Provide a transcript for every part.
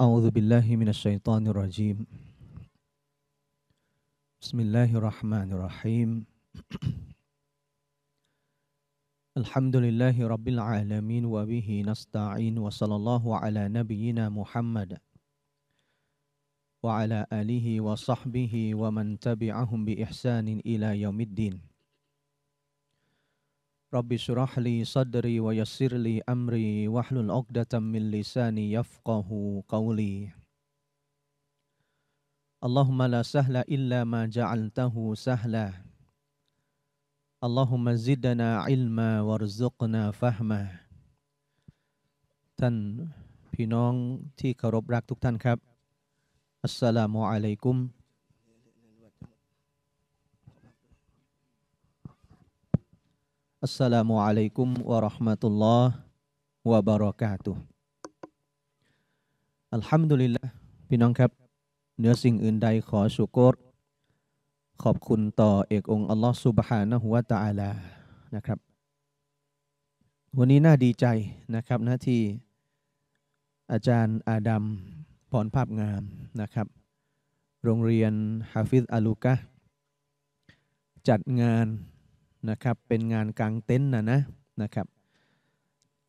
أعوذ بالله من الشيطان الرجيم بسم الله الرحمن الرحيم الحمد لله رب العالمين وبه نستعين وصلى الله على نبينا محمد وعلى آله وصحبه ومن تبعهم بإحسان إلى يوم الدين Rabbi surah li sadri wa yassir amri wahlul 'uqdatam min lisani yafqahu qawli. Allahumma la sahla illa ma ja'altahu sahla. Allahumma zidna ilma warzuqna fahma ท่านพี่น้องที่เคารพรักทุกท่านครับอัสสลามุอะลัยกุม Assalamualaikum warahmatullahi wabarakatuh มพี่น้องครับเนื้อสิ่งอื่นใดขอชูกรขอบคุณต่อเอกองอัลลอฮฺซุบฮานะฮุวาตาอาลานะครับวันนี้น่าดีใจนะครับนะที่อาจารย์อาดัมพรภาพงามนะครับโรงเรียนฮาฟิซอาลูกะจัดงานนะครับเป็นงานกลางเต็นท์นะนะนะครับ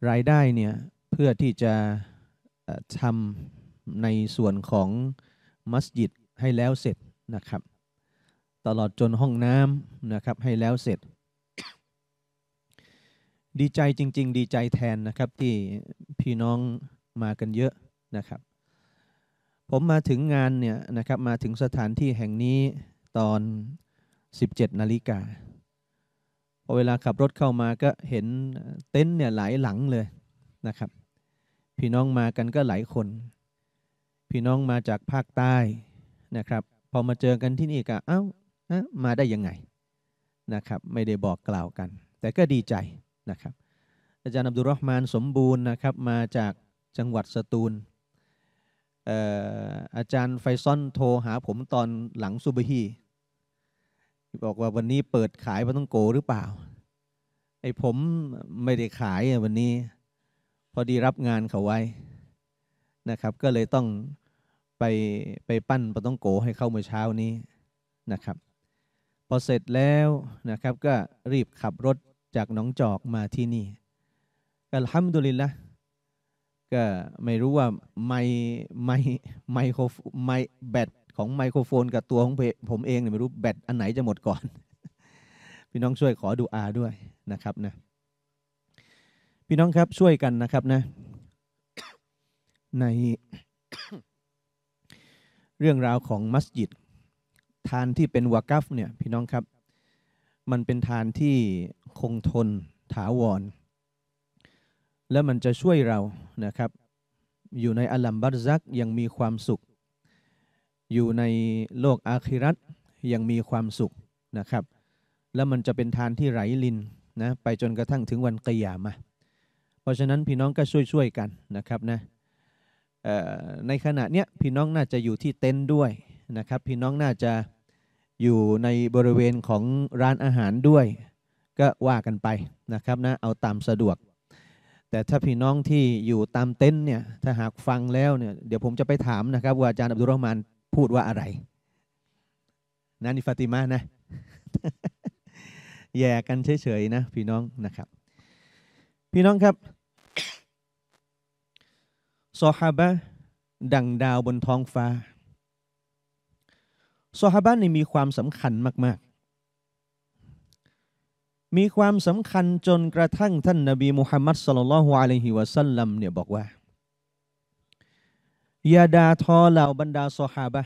รายได้เนี่ยเพื่อที่จะทำในส่วนของมัสยิดให้แล้วเสร็จนะครับตลอดจนห้องน้ำนะครับให้แล้วเสร็จ ดีใจจริง ๆ ดีใจแทนนะครับที่พี่น้องมากันเยอะนะครับผมมาถึงงานเนี่ยนะครับมาถึงสถานที่แห่งนี้ตอน 17นาฬิกาเวลาขับรถเข้ามาก็เห็นเต็นท์เนี่ยหลายหลังเลยนะครับพี่น้องมากันก็หลายคน พี่น้องมาจากภาคใต้นะครับพอมาเจอกันที่นี่ก็เอา้านะมาได้ยังไงนะครับไม่ได้บอกกล่าวกัน แต่ก็ดีใจนะครับอาจารย์อับดุลร์มานสมบูรณ์นะครับมาจากจังหวัดสตูลอาจารย์ไฟซอนโทรหาผมตอนหลังซุบฮีบอกว่าวันนี้เปิดขายปลาต้องโกหรือเปล่าไอ้ผมไม่ได้ขายวันนี้ พอดีรับงานเขาไว้นะครับ ก็เลยต้องไปไปปั้นปลาต้องโกให้เข้าเมื่อเช้านี้นะครับ พอเสร็จแล้วนะครับก็รีบขับรถจากหนองจอกมาที่นี่ก็ทำดุลินละก็ไม่รู้ว่าไม่ไม่ไมโคไม่แบตของไมโครโฟนกับตัวของผมเองเนี่ยไม่รู้แบตอันไหนจะหมดก่อน พี่น้องช่วยขอดูอาด้วยนะครับนะพี่น้องครับช่วยกันนะครับนะในเรื่องราวของมัสยิดทานที่เป็นวากัฟเนี่ยพี่น้องครับ มันเป็นทานที่คงทนถาวร และมันจะช่วยเรานะครับอยู่ในอัลัมบัตซักยังมีความสุขอยู่ในโลกอาคิรัตยังมีความสุขนะครับแล้วมันจะเป็นทานที่ไหลลินนะไปจนกระทั่งถึงวันกิยามาเพราะฉะนั้นพี่น้องก็ช่วยๆกันนะครับนะในขณะเนี้ยพี่น้องน่าจะอยู่ที่เต็นท์ด้วยนะครับพี่น้องน่าจะอยู่ในบริเวณของร้านอาหารด้วยก็ว่ากันไปนะครับนะเอาตามสะดวก แต่ถ้าพี่น้องที่อยู่ตามเต็นท์เนี่ยถ้าหากฟังแล้วเนี่ยเดี๋ยวผมจะไปถามนะครับว่าอาจารย์อับดุลรหมานพูดว่าอะไรนะนีิฟาติมานะ แย่กันเฉย ๆ นะ พี่น้องนะครับ พี่น้องครับ ซอฮาบะดังดาวบนท้องฟ้า ซอฮาบะนี่มีความสำคัญมาก ๆ มีความสำคัญจนกระทั่ง ท่านนบีมุฮัมมัดสลลัลลอฮุอะลัยฮิวะสัลลัมเนี่ยบอกว่ายาดาทอเหล่าบรรดาสหาบะ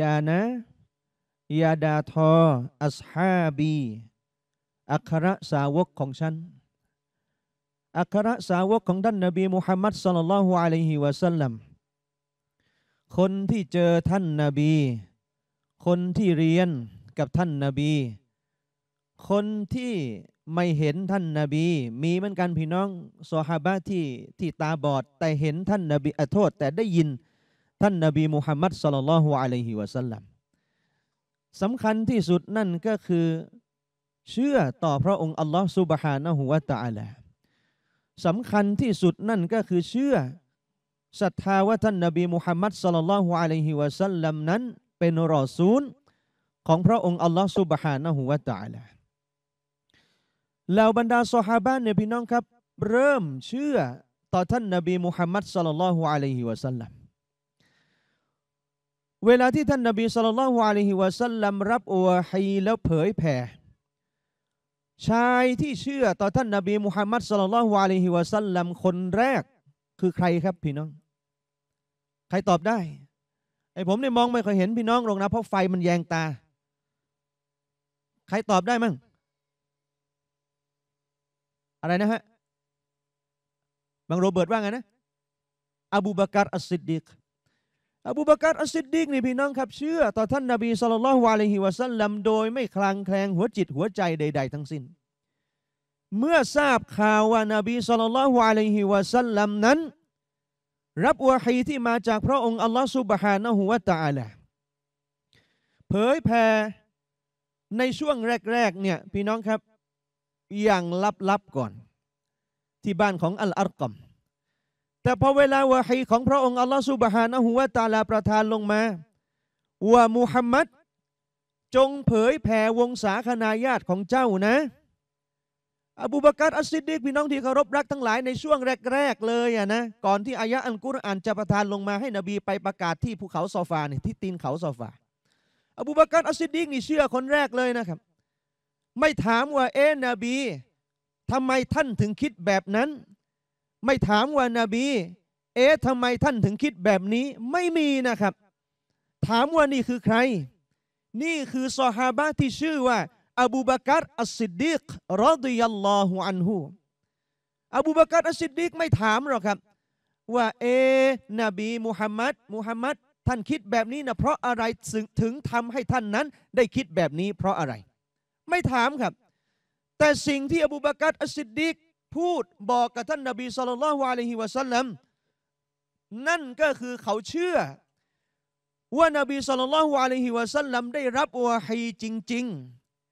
ยานะยาดาทอ อัสฮาบีอัครสาวกของฉันอัครสาวกของท่านนบีมุฮัมมัดสัลลัลลอฮุอะลัยฮิวะสัลลัมคนที่เจอท่านนบีคนที่เรียนกับท่านนบี คนที่ไม่เห็นท่านนาบี มีเหมือนกันพี่น้องสฮาบะที่ที่ตาบอดแต่เห็นท่านนาบีอโทษแต่ได้ยินท่านนาบีมุฮัมมัดสลลัลลอฮุอะลัยฮิวะสัลลัมสำคัญที่สุดนั่นก็คือ เชื่อต่อพระองค์อัลลอฮ์ซุบฮานะฮุวะตะอัลาสำคัญที่สุดนั่นก็คือเชื่อศรัทธาว่าท่านนาบีมุฮัมมัดสลลัลลอฮุอะลัยฮิวะสัลลัมนั้นเป็นรอซูลของพระองค์อัลลอฮ์ซุบฮานะฮุวะตะอัลาแล้วบรรดาสหาบ้านเนี่ยพี่น้องครับเริ่มเชื่อต่อท่านนบีมุฮัมมัดสัลลัลลอฮุอะลัยฮิวะสัลลัมเวลาที่ ท่านนบีสัลลัลลอฮุอะลัยฮิวะสัลลัมรับอวะฮีแล้วเผยแผ่ชายที่เชื่อ ต่อท่านนบีมุฮัมมัดสัลลัลลอฮุอะลัยฮิวะสัลลัมคนแรกคือใครครับ พี่น้อง ใครตอบได้ไอผมเนี่ยมองไม่เคยเห็นพี่น้องหรอกนะเพราะไฟมันแยงตา ใครตอบได้มั้งอะไรนะฮะ บางโรเบิร์ตว่าไงนะอบูบาการอัสซิดดิกอบูบาการอัสซิดดิกนี่พี่น้องครับ เชื่อต่อ ท่านนบีสุลต่านละฮ์วะลฮิวะซัลลัมโดยไม่คลางแคลงหัวจิตหัวใจใด ๆ ทั้งสิ้น เมื่อทราบข่าวว่านบีสุลต่านละฮ์วะลฮิวะซัลลัมนั้นรับอวะฮีที่มาจากพระองค์อัลลอฮ์ซุบฮานะฮุวะตะอาลาเผยแผ่ในช่วงแรกๆเนี่ยพี่น้องครับอย่างลับๆก่อน ที่บ้านของอัลอาร์กัมแต่พอเวลาวะฮีของพระองค์ อัลลอฮฺสุบฮานะฮูวะตาลาประทานลงมา ว่ามุฮัมมัด จงเผยแผ่วงศาคณาญาติของเจ้านะ อบูบากัดอัสซิดดิกพี่น้องที่เคารพรักทั้งหลายในช่วงแรกๆเลยอะนะ ก่อนที่อายะอันกุรอานจะประทานลงมาให้นบีไปประกาศที่ภูเขาซอฟาเนี่ยที่ตีนเขาซอฟา อบูบากัดอัสซิดดิกนี่เชื่อคนแรกเลยนะครับไม่ถามว่าเอ๊นบีทำไมท่านถึงคิดแบบนั้น ไม่ถามว่านาบี เอ๊ะทำไมท่านถึงคิดแบบนี้ ไม่มีนะครับ ถามว่านี่คือใคร นี่คือซอฮาบะที่ชื่อว่า อบูบากัรอัสซิดดิกรอดิยัลลอฮุ อันฮูอบูบากัรอัสซิดดิกไม่ถามหรอกครับ ว่าเอ๊นบีมุฮัมมัดมุฮัมมัดท่านคิดแบบนี้นะเพราะอะไรถึงถึงทำให้ท่านนั้นได้คิดแบบนี้เพราะอะไรไม่ถามครับ แต่สิ่งที่อบูบากัตอัสซิดดิกพูดบอกกับท่านนบีสุลต่านลฮุวะลัยฮิวะสัลลัมนั่นก็คือเขาเชื่อว่านบีสุลต่านลฮุวะลัยฮิวะสัลลัมได้รับวาฮีจริง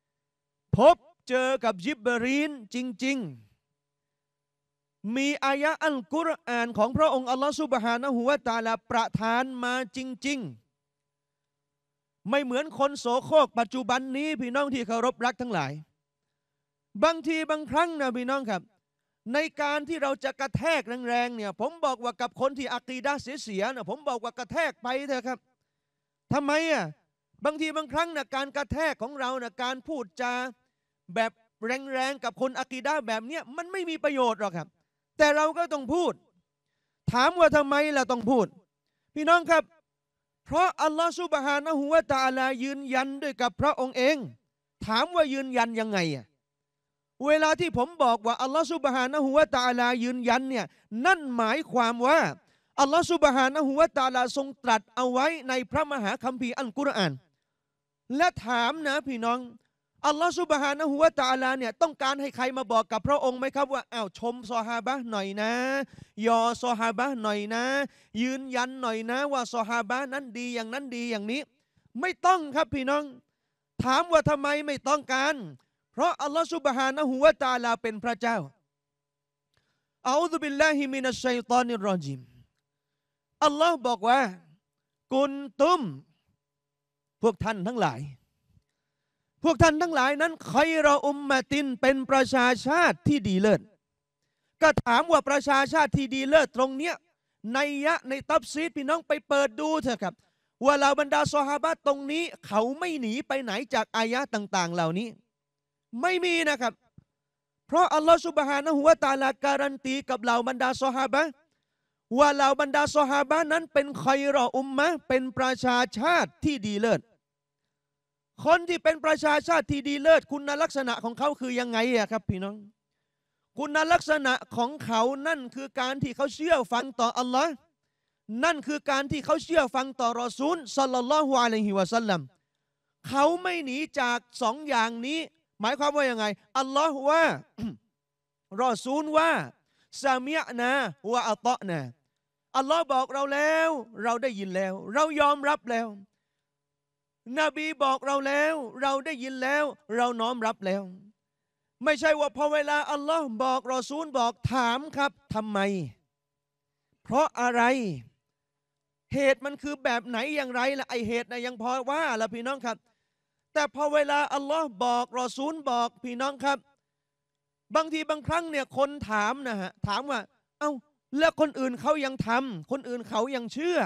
ๆ พบเจอกับยิบรีนจริง ๆ มีอายะอัลกุรอานของพระองค์อัลลอฮฺสุบฮานะฮุวาตาลาประทานมาจริง ๆไม่เหมือนคนโสโครกปัจจุบันนี้ พี่น้องที่เคารพรักทั้งหลาย บางทีบางครั้งนะพี่น้องครับ ในการที่เราจะกระแทกแรงๆเนี่ย ผมบอกว่ากับคนที่อากีดาเสียๆนะผมบอกว่ากระแทกไปเถอะครับ ทำไมอ่ะบางทีบางครั้งนะการกระแทกของเรานะการพูดจาแบบแรงๆกับคนอากีดาแบบเนี้ยมันไม่มีประโยชน์หรอกครับ แต่เราก็ต้องพูด ถามว่าทำไมเราต้องพูด พี่น้องครับเพราะอัลลอฮฺสุบฮานะฮูวะตาลายืนยันด้วยกับพระองค์เอง ถามว่ายืนยันยังไงอะเวลาที่ผมบอกว่าอัลลอฮฺสุบฮานะฮูวะตาลายืนยันเนี่ย นั่นหมายความว่าอัลลอฮฺสุบฮานะฮูวะตาลาทรงตรัสเอาไว้ในพระมหาคัมภีร์อัลกุรอาน และถามนะพี่น้องอัลลอฮฺสุบฮานะฮุวาตาลาเนี่ยต้องการให้ใครมาบอกกับพระองค์ไหมครับว่าเอ้าชมซอฮาบะหน่อยนะ ยอซอฮาบะหน่อยนะ ยืนยันหน่อยนะ ว่าซอฮาบะนั้นดีอย่างนั้นดีอย่างนี้ ไม่ต้องครับพี่น้อง ถามว่าทำไมไม่ต้องการ เพราะอัลลอฮฺสุบฮานะฮุวาตาลาเป็นพระเจ้าอลอุบิลลาฮิมินัสชัยตอนิรรจิมอัลลอฮ์บอกว่ากุนตุม พวกท่านทั้งหลายพวกท่านทั้งหลายนั้นคอยรออุมมาตินเป็นประชาชาติที่ดีเลิศก็ถามว่าประชาชาติที่ดีเลิศตรงเนี้ยในยะในตับซีดพี่น้องไปเปิดดูเถอะครับ ว่าเราบรรดาซอฮาบะตรงนี้เขาไม่หนีไปไหนจากอายะต่าง ๆ เหล่านี้ ไม่มีนะครับเพราะอัลลอฮฺสุบฮานะฮุวาตาลาการันตีกับเหล่าบรรดาซอฮาบะว่าเหล่าบรรดาซอฮาบะนั้นเป็นคอยรออุมมะเป็นประชาชาติที่ดีเลิศคนที่เป็นประชาชาติที่ดีเลิศคุณลักษณะของเขาคือยังไงอะครับ พี่น้อง คุณลักษณะของเขานั่นคือการที่เขาเชื่อฟังต่ออัลลอฮ์นั่นคือการที่เขาเชื่อฟังต่อรอซูลสัลลัลลอฮุอะลัยฮิวะสัลลัมเขาไม่หนีจากสองอย่างนี้ หมายความว่ายังไง อัลลอฮ์ว่ารอซูลว่าซาเมียนะวะอัตตะนะอัลลอฮ์บอกเราแล้ว เราได้ยินแล้ว เรายอมรับแล้วนบีบอกเราแล้ว เราได้ยินแล้ว เราน้อมรับแล้ว ไม่ใช่ว่าพอเวลาอัลลอฮ์บอกรอซูลบอกถามครับทำไมเพราะอะไรเหตุมันคือแบบไหนอย่างไรละไอเหตุนะยังพอว่าละพี่น้องครับแต่พอเวลาอัลลอฮ์บอกรอซูลบอกพี่น้องครับบางทีบางครั้งเนี่ยคนถามนะฮะถามว่าเอา้าแล้วคนอื่นเขายังทำคนอื่นเขายังเชื่อ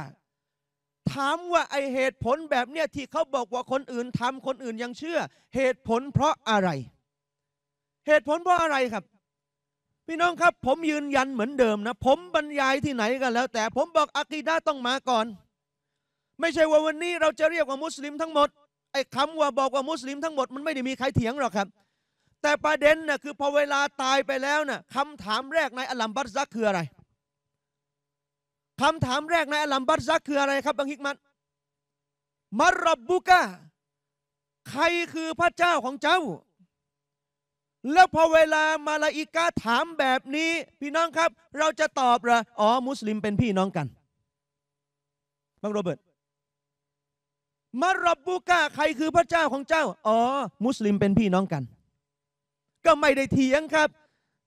ถามว่าไอเหตุผลแบบเนี้ยที่เขาบอกว่าคนอื่น ทำคนอื่นยังเชื่อ เหตุผลเพราะอะไร เหตุผลเพราะอะไรครับ พี่น้องครับ ผมยืนยันเหมือนเดิมนะผมบรรยายที่ไหนกันแล้ว แต่ผมบอกอะกีดาต้องมาก่อน ไม่ใช่ว่าวันนี้เราจะเรียกว่ามุสลิมทั้งหมดไอ้คำว่าบอกว่ามุสลิมทั้งหมดมันไม่ได้มีใครเถียงหรอกครับ แต่ประเด็นนะ่ะคือพอเวลาตายไปแล้วนะ่ะคำถามแรกในอัลลัมบัตซักคืออะไรคำถามแรกในอัลลัมบัตซักคืออะไรครับบังฮิกมัตมารบบุกะใครคือพระเจ้าของเจ้า แล้วพอเวลามาลาอิกาถามแบบนี้พี่น้องครับ เราจะตอบหรออ๋อมุสลิมเป็นพี่น้องกันบังโรเบิร์ตมารบบุกะใครคือพระเจ้าของเจ้า อ๋อ มุสลิมเป็นพี่น้องกัน ก็ไม่ได้เถียงครับ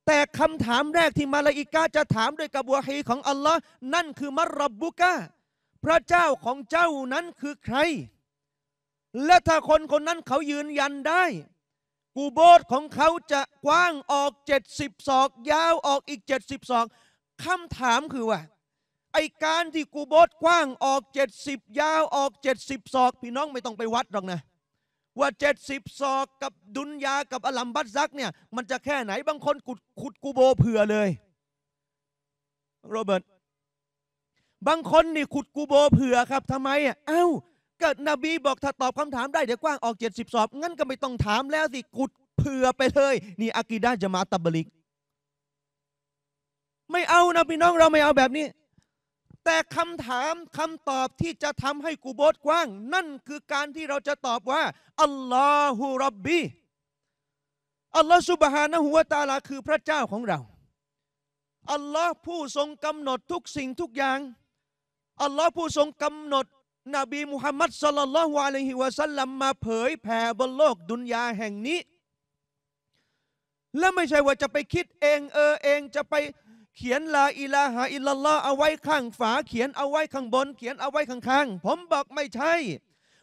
แต่คำถามแรกที่มาลาอิกาจะถามด้วยกระบวฮีของอัลลอฮ์นั่นคือมารรับบุกะพระเจ้าของเจ้านั้นคือใคร และถ้าคนคนนั้นเขายืนยันได้กูโบสของเขาจะกว้างออกเจ็ดสิบศอกยาวออกอีกเจ็ดสิบศอกคำถามคือว่า ไอการที่กูโบสกว้างออกเจ็ดสิบยาวออกเจ็ดสิบศอก พี่น้องไม่ต้องไปวัดหรอกนะว่าเจ็ดสิบศอกกับดุนยากับอลัมบัตซักเนี่ยมันจะแค่ไหนบางคนขุดขุดกูโบเผื่อเลยโรเบิร์ต บางคนนี่ขุดกูโบเผื่อครับทำไมอ่ะเอ้ากิดนบีบอก ถ้าตอบคำถามได้ เดี๋ยวกว้างออก70สอบงั้นก็ไม่ต้องถามแล้วสิขุดเผื่อไปเลย นี่ อากีดาจะมาตับบลิก ไม่เอานะ พี่น้องเราไม่เอาแบบนี้แต่คำถามคำตอบที่จะทำให้กูโบสกว้าง นั่นคือการที่เราจะตอบว่าอัลลอฮฺรับบีอัลลอฮฺสุบฮานะหัวตาลาคือพระเจ้าของเราอัลลอฮ์ผู้ทรงกำหนดทุกสิ่งทุกอย่างอัลลอฮ์ผู้ทรงกำหนดนบีมุฮัมมัดสลลัลลอฮุอะลัยฮิวะสัลลัมมาเผยแผ่บนโลกดุนยาแห่งนี้ และไม่ใช่ว่าจะไปคิดเอง เออเองจะไปเขียนลาอิลาฮะอิลลัลลอฮ์เอาไว้ข้างฝา เขียนเอาไว้ข้างบน เขียนเอาไว้ข้างๆผมบอกไม่ใช่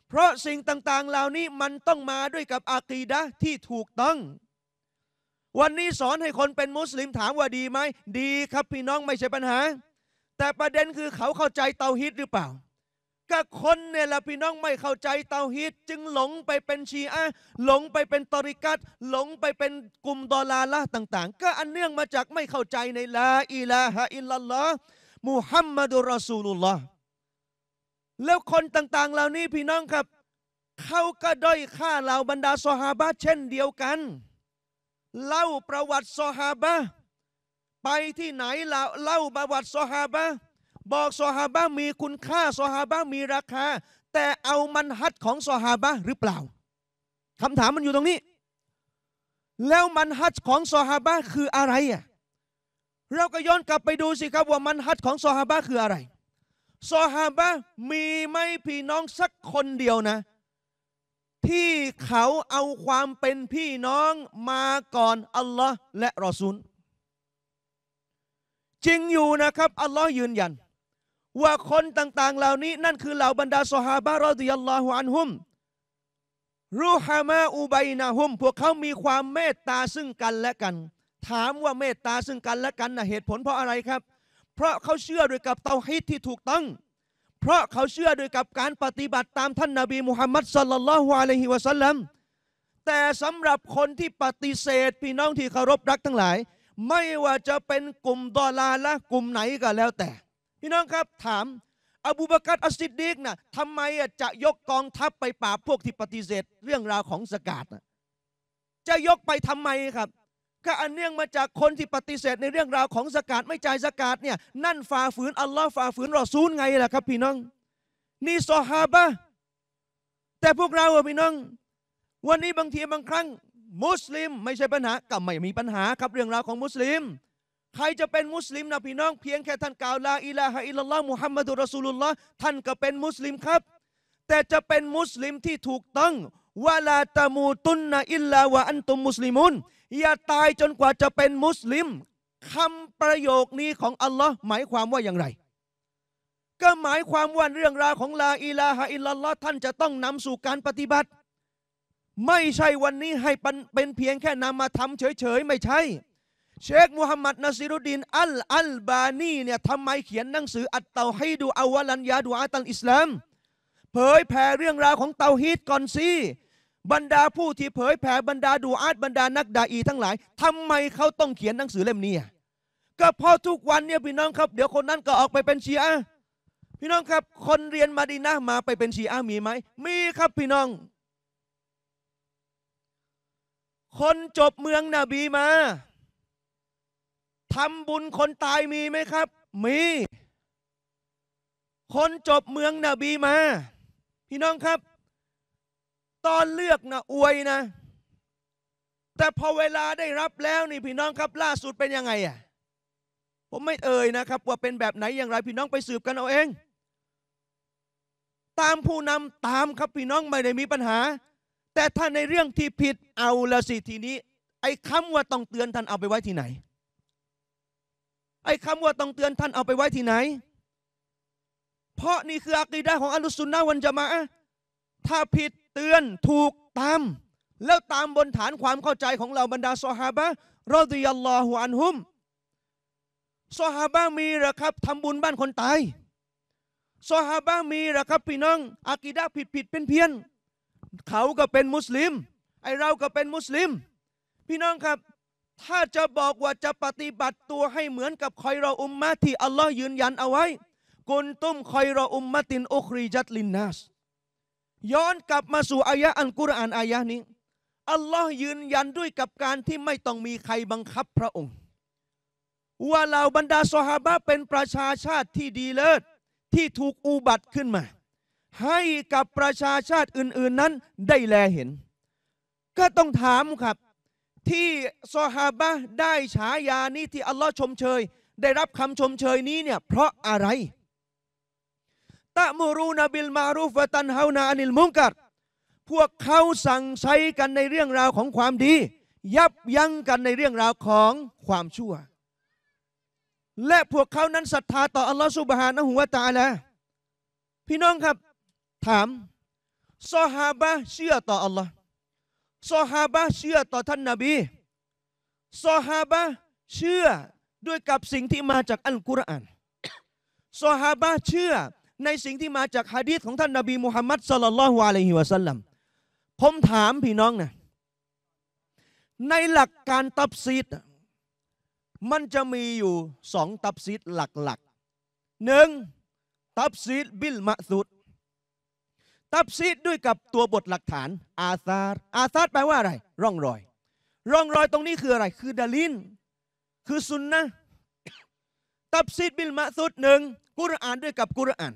เพราะสิ่งต่างๆ เหล่านี้มันต้องมาด้วยกับอากีดะที่ถูกต้อง วันนี้สอนให้คนเป็นมุสลิมถามว่าดีไหมดีครับพี่น้องไม่ใช่ปัญหา แต่ประเด็นคือเขาเข้าใจเตาฮิตหรือเปล่ากับคนเนี่ยละพี่น้องไม่เข้าใจเตาฮีดจึงหลงไปเป็นชีอะหลงไปเป็นตอริกัตหลงไปเป็นกลุ่มดอลาละต่าง ๆ ก็อันเนื่องมาจากไม่เข้าใจในลาอิลาฮะอิลลัลลอฮ์มุฮัมมัดุรอซูลุลลอฮ์แล้วคนต่าง ๆ เหล่านี้พี่น้องครับเขาก็ด้อยค่าเหล่าบรรดาซอฮาบะเช่นเดียวกัน เล่าประวัติซอฮาบะไปที่ไหนเล่าเล่าประวัติซอฮาบะบอกซอฮาบะมีคุณค่าซอฮาบะมีราคา แต่เอามันฮัดของซอฮาบะหรือเปล่าคำถามมันอยู่ตรงนี้ แล้วมันฮัดของซอฮาบะคืออะไรอ่ะเราก็ย้อนกลับไปดูสิครับว่ามันฮัดของซอฮาบะคืออะไรซอฮาบะมีไม่พี่น้องสักคนเดียวนะ ที่เขาเอาความเป็นพี่น้องมาก่อนอัลลอฮ์และรอซูลจริงอยู่นะครับ อัลลอฮ์ยืนยันว่าคนต่างๆเหล่านี้นั่นคือเหล่าบรรดาสหาบะรอดิยัลลอฮุอันฮุมรูฮามาอูบัยนาฮุม พวกเขา มีความเมตตาซึ่งกันและกัน ถามว่าเมตตาซึ่งกันและกันนะเหตุผลเพราะอะไรครับ เพราะเขาเชื่อด้วยกับเตาฮิตที่ถูกต้อง เพราะเขาเชื่อด้วยกับการปฏิบัติตามท่านนาบีมุฮัมมัดสัลลัลลอฮุอะลัยฮิวะสัลลัมแต่สำหรับคนที่ปฏิเสธพี่น้องที่เคารพรักทั้งหลาย ไม่ว่าจะเป็นกลุ่มดอลาและกลุ่มไหนก็แล้วแต่พี่น้องครับถามอบูบากัดอัสซิดดีกนะทำไมจะยกกองทัพไปปราบพวกที่ปฏิเสธเรื่องราวของสกาดนะจะยกไปทำไมครับก็อันเนื่องมาจากคนที่ปฏิเสธในเรื่องราวของสกาดไม่จ่ายสกาดเนี่ยนั่นฝ่าฝืนอัลลอฮ์ฝ่าฝืนรอซูลไงล่ะครับพี่น้องนี่ซอฮาบะแต่พวกเราพี่น้องวันนี้บางทีบางครั้ง มุสลิมไม่ใช่ปัญหาก็ไม่มีปัญหาครับเรื่องราวของมุสลิมใครจะเป็นมุสลิมนะ พี่น้องเพียงแค่ท่านกล่าว ลาอิลาฮะอิลลัลลอฮ์มุฮัมมัดุรอสูลุลลอฮ์ท่านก็เป็นมุสลิมครับ แต่จะเป็นมุสลิมที่ถูกต้องวะลาตะมูตุนนะอิลลาวะอันตุมมุสลิมุนอย่าตายจนกว่าจะเป็นมุสลิมคำประโยคนี้ของอัลลอฮ์หมายความว่าอย่างไร ก็หมายความว่าเรื่องราวของ ลาอิลาฮะอิลลัลลอฮ์ท่านจะต้องนำสู่การปฏิบัติ ไม่ใช่วันนี้ให้เป็นเพียงแค่นำมาทำเฉยๆไม่ใช่เชคมูฮัมหมัดนาซิรุดินอัลอัลบานีเนี่ยทำไมเขียนหนังสืออัตเตาฮีดูอวลัญญาดูอาตันอิสลามเผยแผ่เรื่องราวของเตาฮีดก่อนสิบรรดาผู้ที่เผยแผ่บรรดาดูอาตบรรดานักดาอีทั้งหลายทำไมเขาต้องเขียนหนังสือเล่มนี้ก็เพราะทุกวันเนี่ยพี่น้องครับ เดี๋ยวคนนั้นก็ออกไปเป็นชีอะพี่น้องครับ คนเรียนมาดีนะมาไปเป็นชีอะมีไหมมีครับ พี่น้อง คนจบเมืองนบีมาทำบุญคนตายมีไหมครับ มี คนจบเมืองนบีมา พี่น้องครับ ตอนเลือกนะอวยนะ แต่พอเวลาได้รับแล้วนี่พี่น้องครับ ล่าสุดเป็นยังไงอ่ะผมไม่เอ่ยนะครับว่าเป็นแบบไหนอย่างไรพี่น้องไปสืบกันเอาเอง ตามผู้นำตามครับพี่น้องไม่ได้มีปัญหา แต่ถ้าในเรื่องที่ผิดเอาละสิทีนี้ ไอ้คำว่าต้องเตือน ท่านเอาไปไว้ที่ไหนไอ้คำว่าต้องเตือนท่านเอาไปไว้ที่ไหน เพราะนี่คืออากีดาของอัลุสุนนะวันจะมาถ้าผิดเตือนถูกตามแล้วตามบนฐานความเข้าใจของเราบรรดาซอฮาบะรอดิยัลลอฮุอันฮุม ซอฮาบะมีหรอครับทำบุญบ้านคนตาย ซอฮาบะมีหรอครับพี่น้องอากีดาผิดผิดเป็นเพี้ยนเขาก็เป็นมุสลิมไอเราก็เป็นมุสลิม พี่น้องครับถ้าจะบอกว่าจะปฏิบัติตัวให้เหมือนกับคอยรออุมมะที่อัลลอฮ์ยืนยันเอาไว้กุนตุมคอยรออุมมะตินอุครีจัดลินนัสย้อนกลับมาสู่อายะอันกุรอานอายะนี้อัลลอฮ์ยืนยันด้วยกับการที่ไม่ต้องมีใครบังคับพระองค์ ว่าเหล่าบรรดาสหายเป็นประชาชาติที่ดีเลิศที่ถูกอุบัติขึ้นมา ให้กับประชาชาติอื่น ๆนั้นได้แลเห็น ก็ต้องถามครับที่ซอฮาบะได้ฉายานี้ที่อัลลอฮ์ชมเชย ได้รับคำชมเชยนี้เนี่ย เพราะอะไร ตะมูรูนบิลมารูฟตันฮาวนาอนิลมุงกัดพวกเขาสั่งใช้กันในเรื่องราวของความดี ยับยั้งกันในเรื่องราวของความชั่ว และพวกเขานั้นศรัทธาต่ออัลลอฮ์สุบฮานะฮุวตาแล้วพี่น้องครับ ถามซอฮาบะเชื่อต่ออัลลอฮ์ซอฮาบะเชื่อต่อท่านนาบีซอฮาบะเชื่อด้วยกับสิ่งที่มาจากอัลกุรอานซอฮาบะเชื่อในสิ่งที่มาจากฮะดีษของท่านนาบีมุฮัมมัดสลลัลลอฮุอะลัยฮิวะสัลลัม ผมถามพี่น้องนะในหลักการตับซีดมันจะมีอยู่สองตับซีดหลักๆหนึ่งตับซีดบิลมะซุดตับซีดด้วยกับตัวบทหลักฐาน อาซาดอาซาดแปลว่าอะไรร่องรอยร่องรอยตรงนี้คืออะไร คือดาลิน คือซุนนะตับซีดบิลมะสุดหนึ่งกุรอานด้วยกับกุรอาน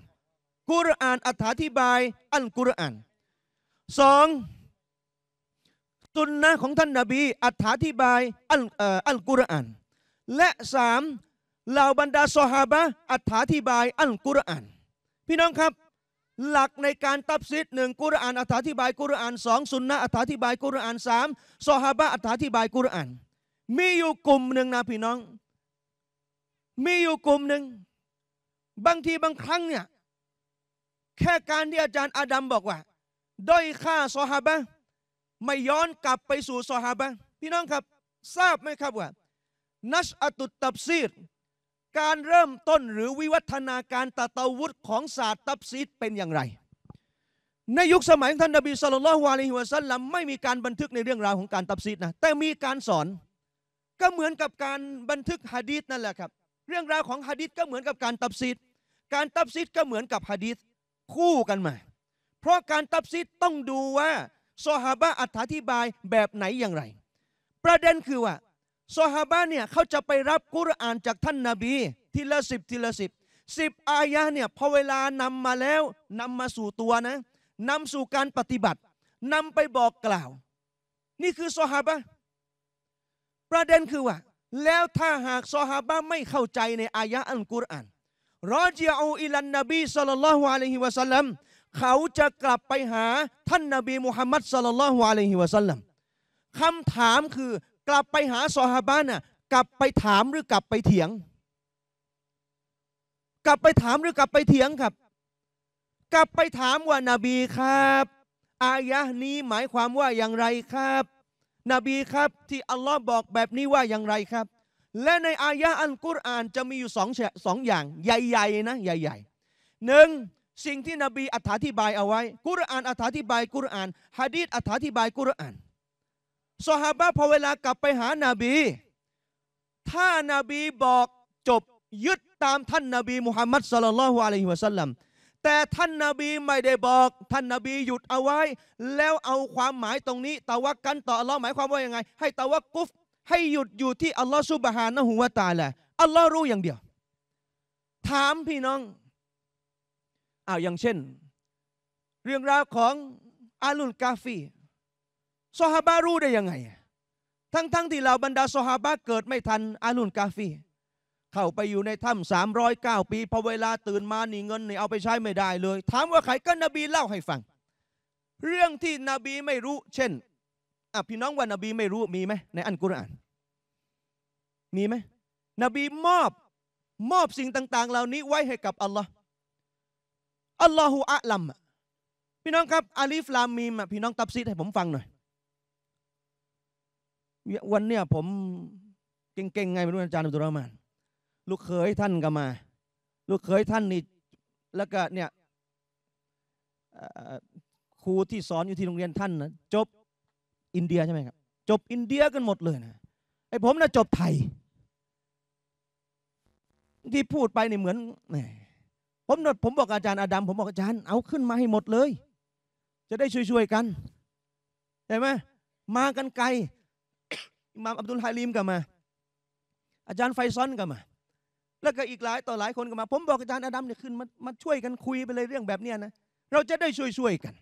กุรอานอธิบาย อันกุรอานสองตุนนะของท่านนาบีอธิบายอันอันกุรอานและสามเหล่าบรรดาซอฮาบะอธิบายอันกุรอาน พี่น้องครับหลักในการตับซิดหนึ่งกุรอานอธิบายกุรอานสองสุนนะอธิบายกุรอานสามซอฮาบะอธิบายกุรอาน มีอยู่กลุ่มหนึ่งนะพี่น้อง มีอยู่กลุ่มหนึ่งบางทีบางครั้งเนี่ยแค่การที่อาจารย์อาดัมบอกว่าด้อยค่าซอฮาบะไม่ย้อนกลับไปสู่ซอฮาบะพี่น้องครับ ทราบไหมครับว่านัชอตุตับซีดการเริ่มต้นหรือวิวัฒนาการตะตาวุฒของศาสตร์ตับซีดเป็นอย่างไร ในยุคสมัยท่านนบีสุลต่านฮวาลีฮิวซัลลัมไม่มีการบันทึกในเรื่องราวของการตับซีดนะแต่มีการสอนก็เหมือนกับการบันทึกฮะดีษนั่นแหละครับ เรื่องราวของฮะดีษก็เหมือนกับการตับซีดการตับซีดก็เหมือนกับฮะดีษคู่กันมา เพราะการตับซีดต้องดูว่าซอฮาบะอธิบายแบบไหนอย่างไร ประเด็นคือว่าซอฮาบะเนี่ยเขาจะไปรับกุรอานจากท่านนาบีทีละสิบทีละสิบสิบอายะเนี่ยพอเวลานำมาแล้วนำมาสู่ตัวนะนำสู่การปฏิบัตินำไปบอกกล่าว นี่คือซอฮาบะประเด็นคือว่า แล้วถ้าหากซอฮาบะไม่เข้าใจในอายะอัลกุรอานรอจีอูอิลันนบีสัลลัลลอฮุอะลัยฮิวะสัลลัมเขาจะกลับไปหาท่านนบีมุฮัมมัดสัลลัลลอฮุอะลัยฮิวะสัลลัมคำถามคือกลับไปหาซอฮาบะน่ะกลับไปถามหรือกลับไปเถียง กลับไปถามหรือกลับไปเถียงครับ กลับไปถามว่านาบีครับอายะนี้หมายความว่าอย่างไรครับนบีครับที่อัลลอฮ์บอกแบบนี้ว่าอย่างไรครับ และในอายะอันกุรอานจะมีอยู่สองสองอย่างใหญ่ ๆนะใหญ่ๆหนึ่งสิ่งที่นบีอธิบายเอาไว้ กุรอานอธิบายกุรอานฮะดีษอธิบายกุรอานสหบะพอเวลากลับไปหานาบีถ้านาบีบอกจบยึดตามท่านนาบีมุฮัมมัดสลลัลฮุอะลัยฮิวะสัลลัมแต่ท่านนาบีไม่ได้บอก ท่านนาบีหยุดเอาไว้ แล้วเอาความหมายตรงนี้ ตะวักกันต่ออัลลอฮ์หมายความว่ายังไงให้ตะวักกุฟ ให้หยุดอยู่ที่อัลลอฮ์ซุบฮานะฮุวาตาแหละอัลลอฮ์รู้อย่างเดียว ถามพี่น้องอ้าวอย่างเช่น เรื่องราวของ อาลุลกาฟีซอฮาบะรู้ได้ยังไง ทั้งๆทที่เหล่าบรรดาซอฮาบะเกิดไม่ทัน อาลุนกาฟีเข้าไปอยู่ในถ้ำสามร้อยเก้าปีพอเวลาตื่นมานี่เงินนี่เอาไปใช้ไม่ได้เลย ถามว่าใครก็นบีเล่าให้ฟัง เรื่องที่นบีไม่รู้ เช่นอ่ะพี่น้องว่านบีไม่รู้มีไหมในอันกุรอานมีไหมนบีมอบมอบสิ่งต่าง ๆ เหล่านี้ไว้ให้กับอัลลอฮ์อัลลอฮุอะลัมพี่น้องครับอาลีฟลามีมพี่น้องตับซิดให้ผมฟังหน่อยวันเนี้ยผมเก่งๆไงไม่รู้อาจารย์อับดุลรามานลูกเขยท่านก็มา ลูกเขยท่านนี่แล้วก็เนี่ยครูที่สอนอยู่ที่โรงเรียนท่านนะจบอินเดียใช่ไหมครับ จบอินเดียกันหมดเลยนะไอ้ผมนะจบไทย ที่พูดไปเนี่ยเหมือนผมผมบอกอาจารย์อาดัมผมบอกอาจารย์เอาขึ้นมาให้หมดเลย จะได้ช่วยๆกันใช่ไหมมากันไกลมามอับดุลฮาลิมก็มาอาจารย์ไฟซอนก็มา แล้วก็อีกหลายต่อหลายคนก็มาผมบอกอาจารย์อาดัมเนี่ยขึ้นมามาช่วยกันคุยไปเลยเรื่องแบบเนี้ยนะเราจะได้ช่วยๆกัน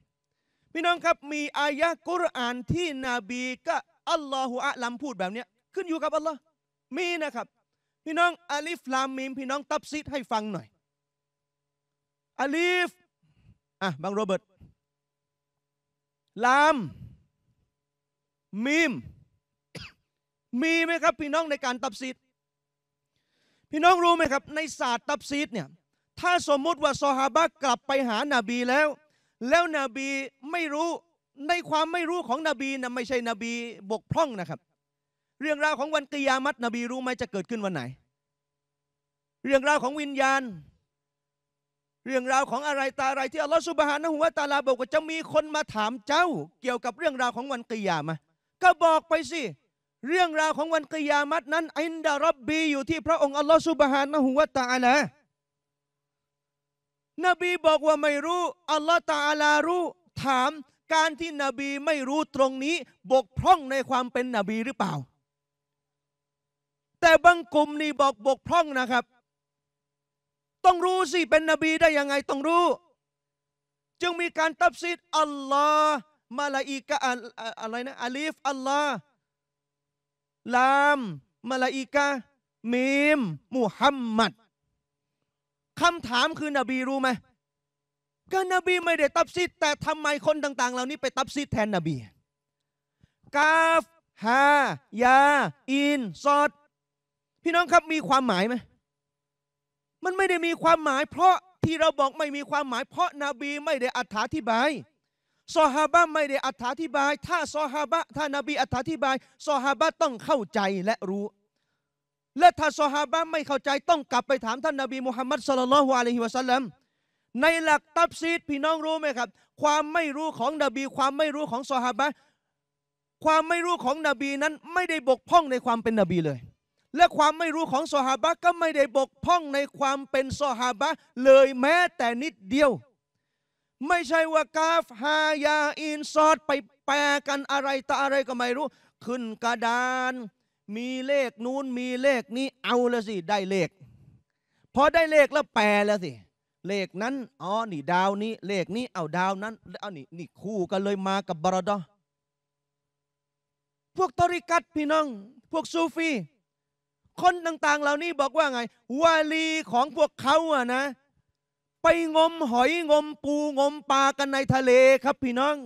พี่น้องครับมีอายะกุรอานที่นบี ก็ อัลลอฮฺอะลัมพูดแบบเนี้ยขึ้นอยู่กับอัลลอฮ์มีนะครับ พี่น้องอาลิฟลามมีมพี่น้องตับซิดให้ฟังหน่อยอาลิฟอ่ะบางโรเบิร์ตลามมีมมีไหมครับพี่น้องในการตับซีดพี่น้องรู้ไหมครับ ในศาสตร์ตับซีดเนี่ยถ้าสมมุติว่าซอฮาบะกลับไปหานาบีแล้ว แล้วนบีไม่รู้ในความไม่รู้ของนบีนะไม่ใช่นบีบกพร่องนะครับ เรื่องราวของวันกิยามัตนบีรู้ไหมจะเกิดขึ้นวันไหน เรื่องราวของวิญญาณ เรื่องราวของอะไรตาอะไรที่อัลลอฮฺสุบฮานะฮุวาตาลาบอกว่าจะมีคนมาถามเจ้า เกี่ยวกับเรื่องราวของวันกิยามะก็บอกไปสิเรื่องราวของวันกิยามัตนั้นอินดารับบีอยู่ที่พระองค์อัลลอฮฺสุบฮานะฮุวาตาลานบีบอกว่าไม่รู้อัลลอฮฺตาอลารู้ ถามการที่นบีไม่รู้ตรงนี้ บกพร่องในความเป็นนบีหรือเปล่า แต่บางกลุ่มนี่บอกบกพร่องนะครับ ต้องรู้สิเป็นนบีได้ยังไงต้องรู้ จึงมีการตับซิดอัลลอฮ์มาลาอิกะอะไรนะอาลีฟอัลลอฮ์ลามมาลาอิกะมีมมุฮัมมัดคำถามคือนบีรู้ไหม ก็นบีไม่ได้ตับซิดแต่ทำไมคนต่างๆ เหล่านี้ไปตับซิดแทนนบีกาฟฮายาอินซอดพี่น้องครับมีความหมายไหม มันไม่ได้มีความหมายเพราะที่เราบอกไม่มีความหมาย เพราะนาบีไม่ได้อธิบายซอฮาบะไม่ได้อธิบาย ถ้าซอฮาบะถ้านบีอธิบายซอฮาบะต้องเข้าใจและรู้ และถ้าซอฮาบะไม่เข้าใจต้องกลับไปถามท่านนบีมุฮัมมัดสุลลัลฮุอะลัยฮิวะสัลลัมในหลักตับซีดพี่น้องรู้ไหมครับ ความไม่รู้ของนบี ความไม่รู้ของซอฮาบะความไม่รู้ของนบีนั้นไม่ได้บกพร่องในความเป็นนบีเลย และความไม่รู้ของซอฮาบะก็ไม่ได้บกพร่องในความเป็นซอฮาบะเลยแม้แต่นิดเดียวไม่ใช่ว่ากาฟฮายาอินซอดไปแปลกันอะไรตาอะไรก็ไม่รู้ ขึ้นกระดาน มีเลขนู้นมีเลขนี้ เอาละสิได้เลขพอได้เลขแล้วแปลแล้วสิเลขนั้นอ๋อนี่ดาวนี้ เลขนี้ เอาดาวนั้นเอานี่นี่คู่กันเลยมากับบรดอพวกตริกัตพี่น้องพวกซูฟี คนต่างๆ เหล่านี้บอกว่าไงวาลีของพวกเขาอะนะไปงมหอยงมปูงมปลากันในทะเลครับพี่น้อง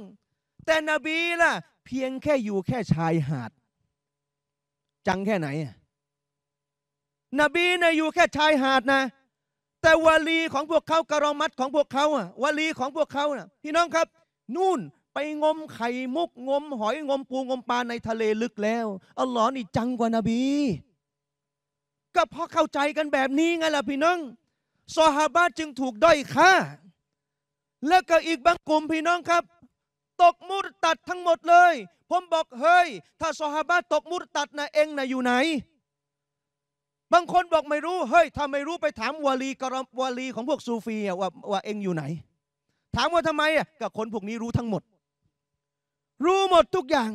แต่นบีล่ะ เพียงแค่อยู่แค่ชายหาด จังแค่ไหนนบีนะ่ะอยู่แค่ชายหาดนะ แต่วลีของพวกเขากรอมัดของพวกเขาอ่ะวลีของพวกเขาน่ะ พี่น้องครับนู่นไปงมไข่มุก งมหอยงมปูงมปลาในทะเลลึกแล้ว อัลลอฮ์นี่จังกว่านบี ก็เพราะเข้าใจกันแบบนี้ไงล่ะพี่น้องซอฮาบะจึงถูกด้อยค่า และก็อีกบางกลุ่มพี่น้องครับ ตกมุรตัดทั้งหมดเลย ผมบอกเฮ้ย ถ้าซอฮาบะตกมุรตัดนะเองนะอยู่ไหน บางคนบอกไม่รู้เฮ้ยถ้าไม่รู้ไปถามวาลีกรมวาลีของพวกซูฟีว่าว่าเองอยู่ไหน ถามว่าทำไมอ่ะกับคนพวกนี้รู้ทั้งหมด รู้หมดทุกอย่าง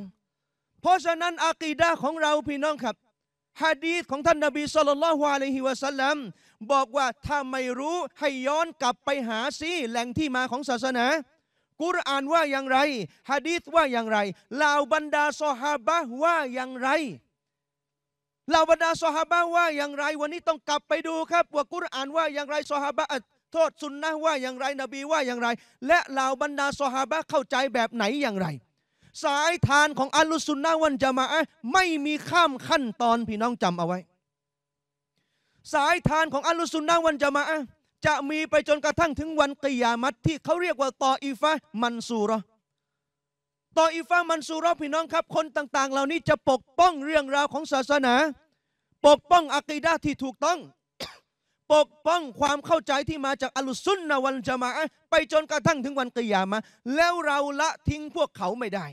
เพราะฉะนั้นอากีดาของเราพี่น้องครับฮะดีษของท่านนบีสุลต่านละฮุอะลัยฮิวะสัลลัมบอกว่าถ้าไม่รู้ให้ย้อนกลับไปหาซิแหล่งที่มาของศาสนา กุรอานว่าอย่างไรฮะดีษว่าอย่างไรลาวบรรดาซอฮาบะว่าอย่างไรลาวบรรดาซอฮาบะว่าอย่างไร วันนี้ต้องกลับไปดูครับ ว่ากุรอานว่าอย่างไรซอฮาบะโทษสุนนะว่าอย่างไรนบีว่าอย่างไร และลาวบรรดาซอฮาบะเข้าใจแบบไหนอย่างไร สายทานของอัลลุสุนนะวันจามะไม่มีข้ามขั้นตอนพี่น้องจำเอาไว้สายทานของอัลลอฮุสุนนะวันจะมาจะมีไปจนกระทั่งถึงวันกิยามัตที่เขาเรียกว่าตออีฟะมันซูรอตออีฟะมันซูรอพี่น้องครับ คนต่าง ๆ เหล่านี้จะปกป้องเรื่องราวของศาสนา ปกป้องอะกีดะที่ถูกต้อง ปกป้องความเข้าใจที่มาจากอัลลุซุนนะวันจะมาไปจนกระทั่งถึงวันกิยามะแล้วเราละทิ้งพวกเขาไม่ได้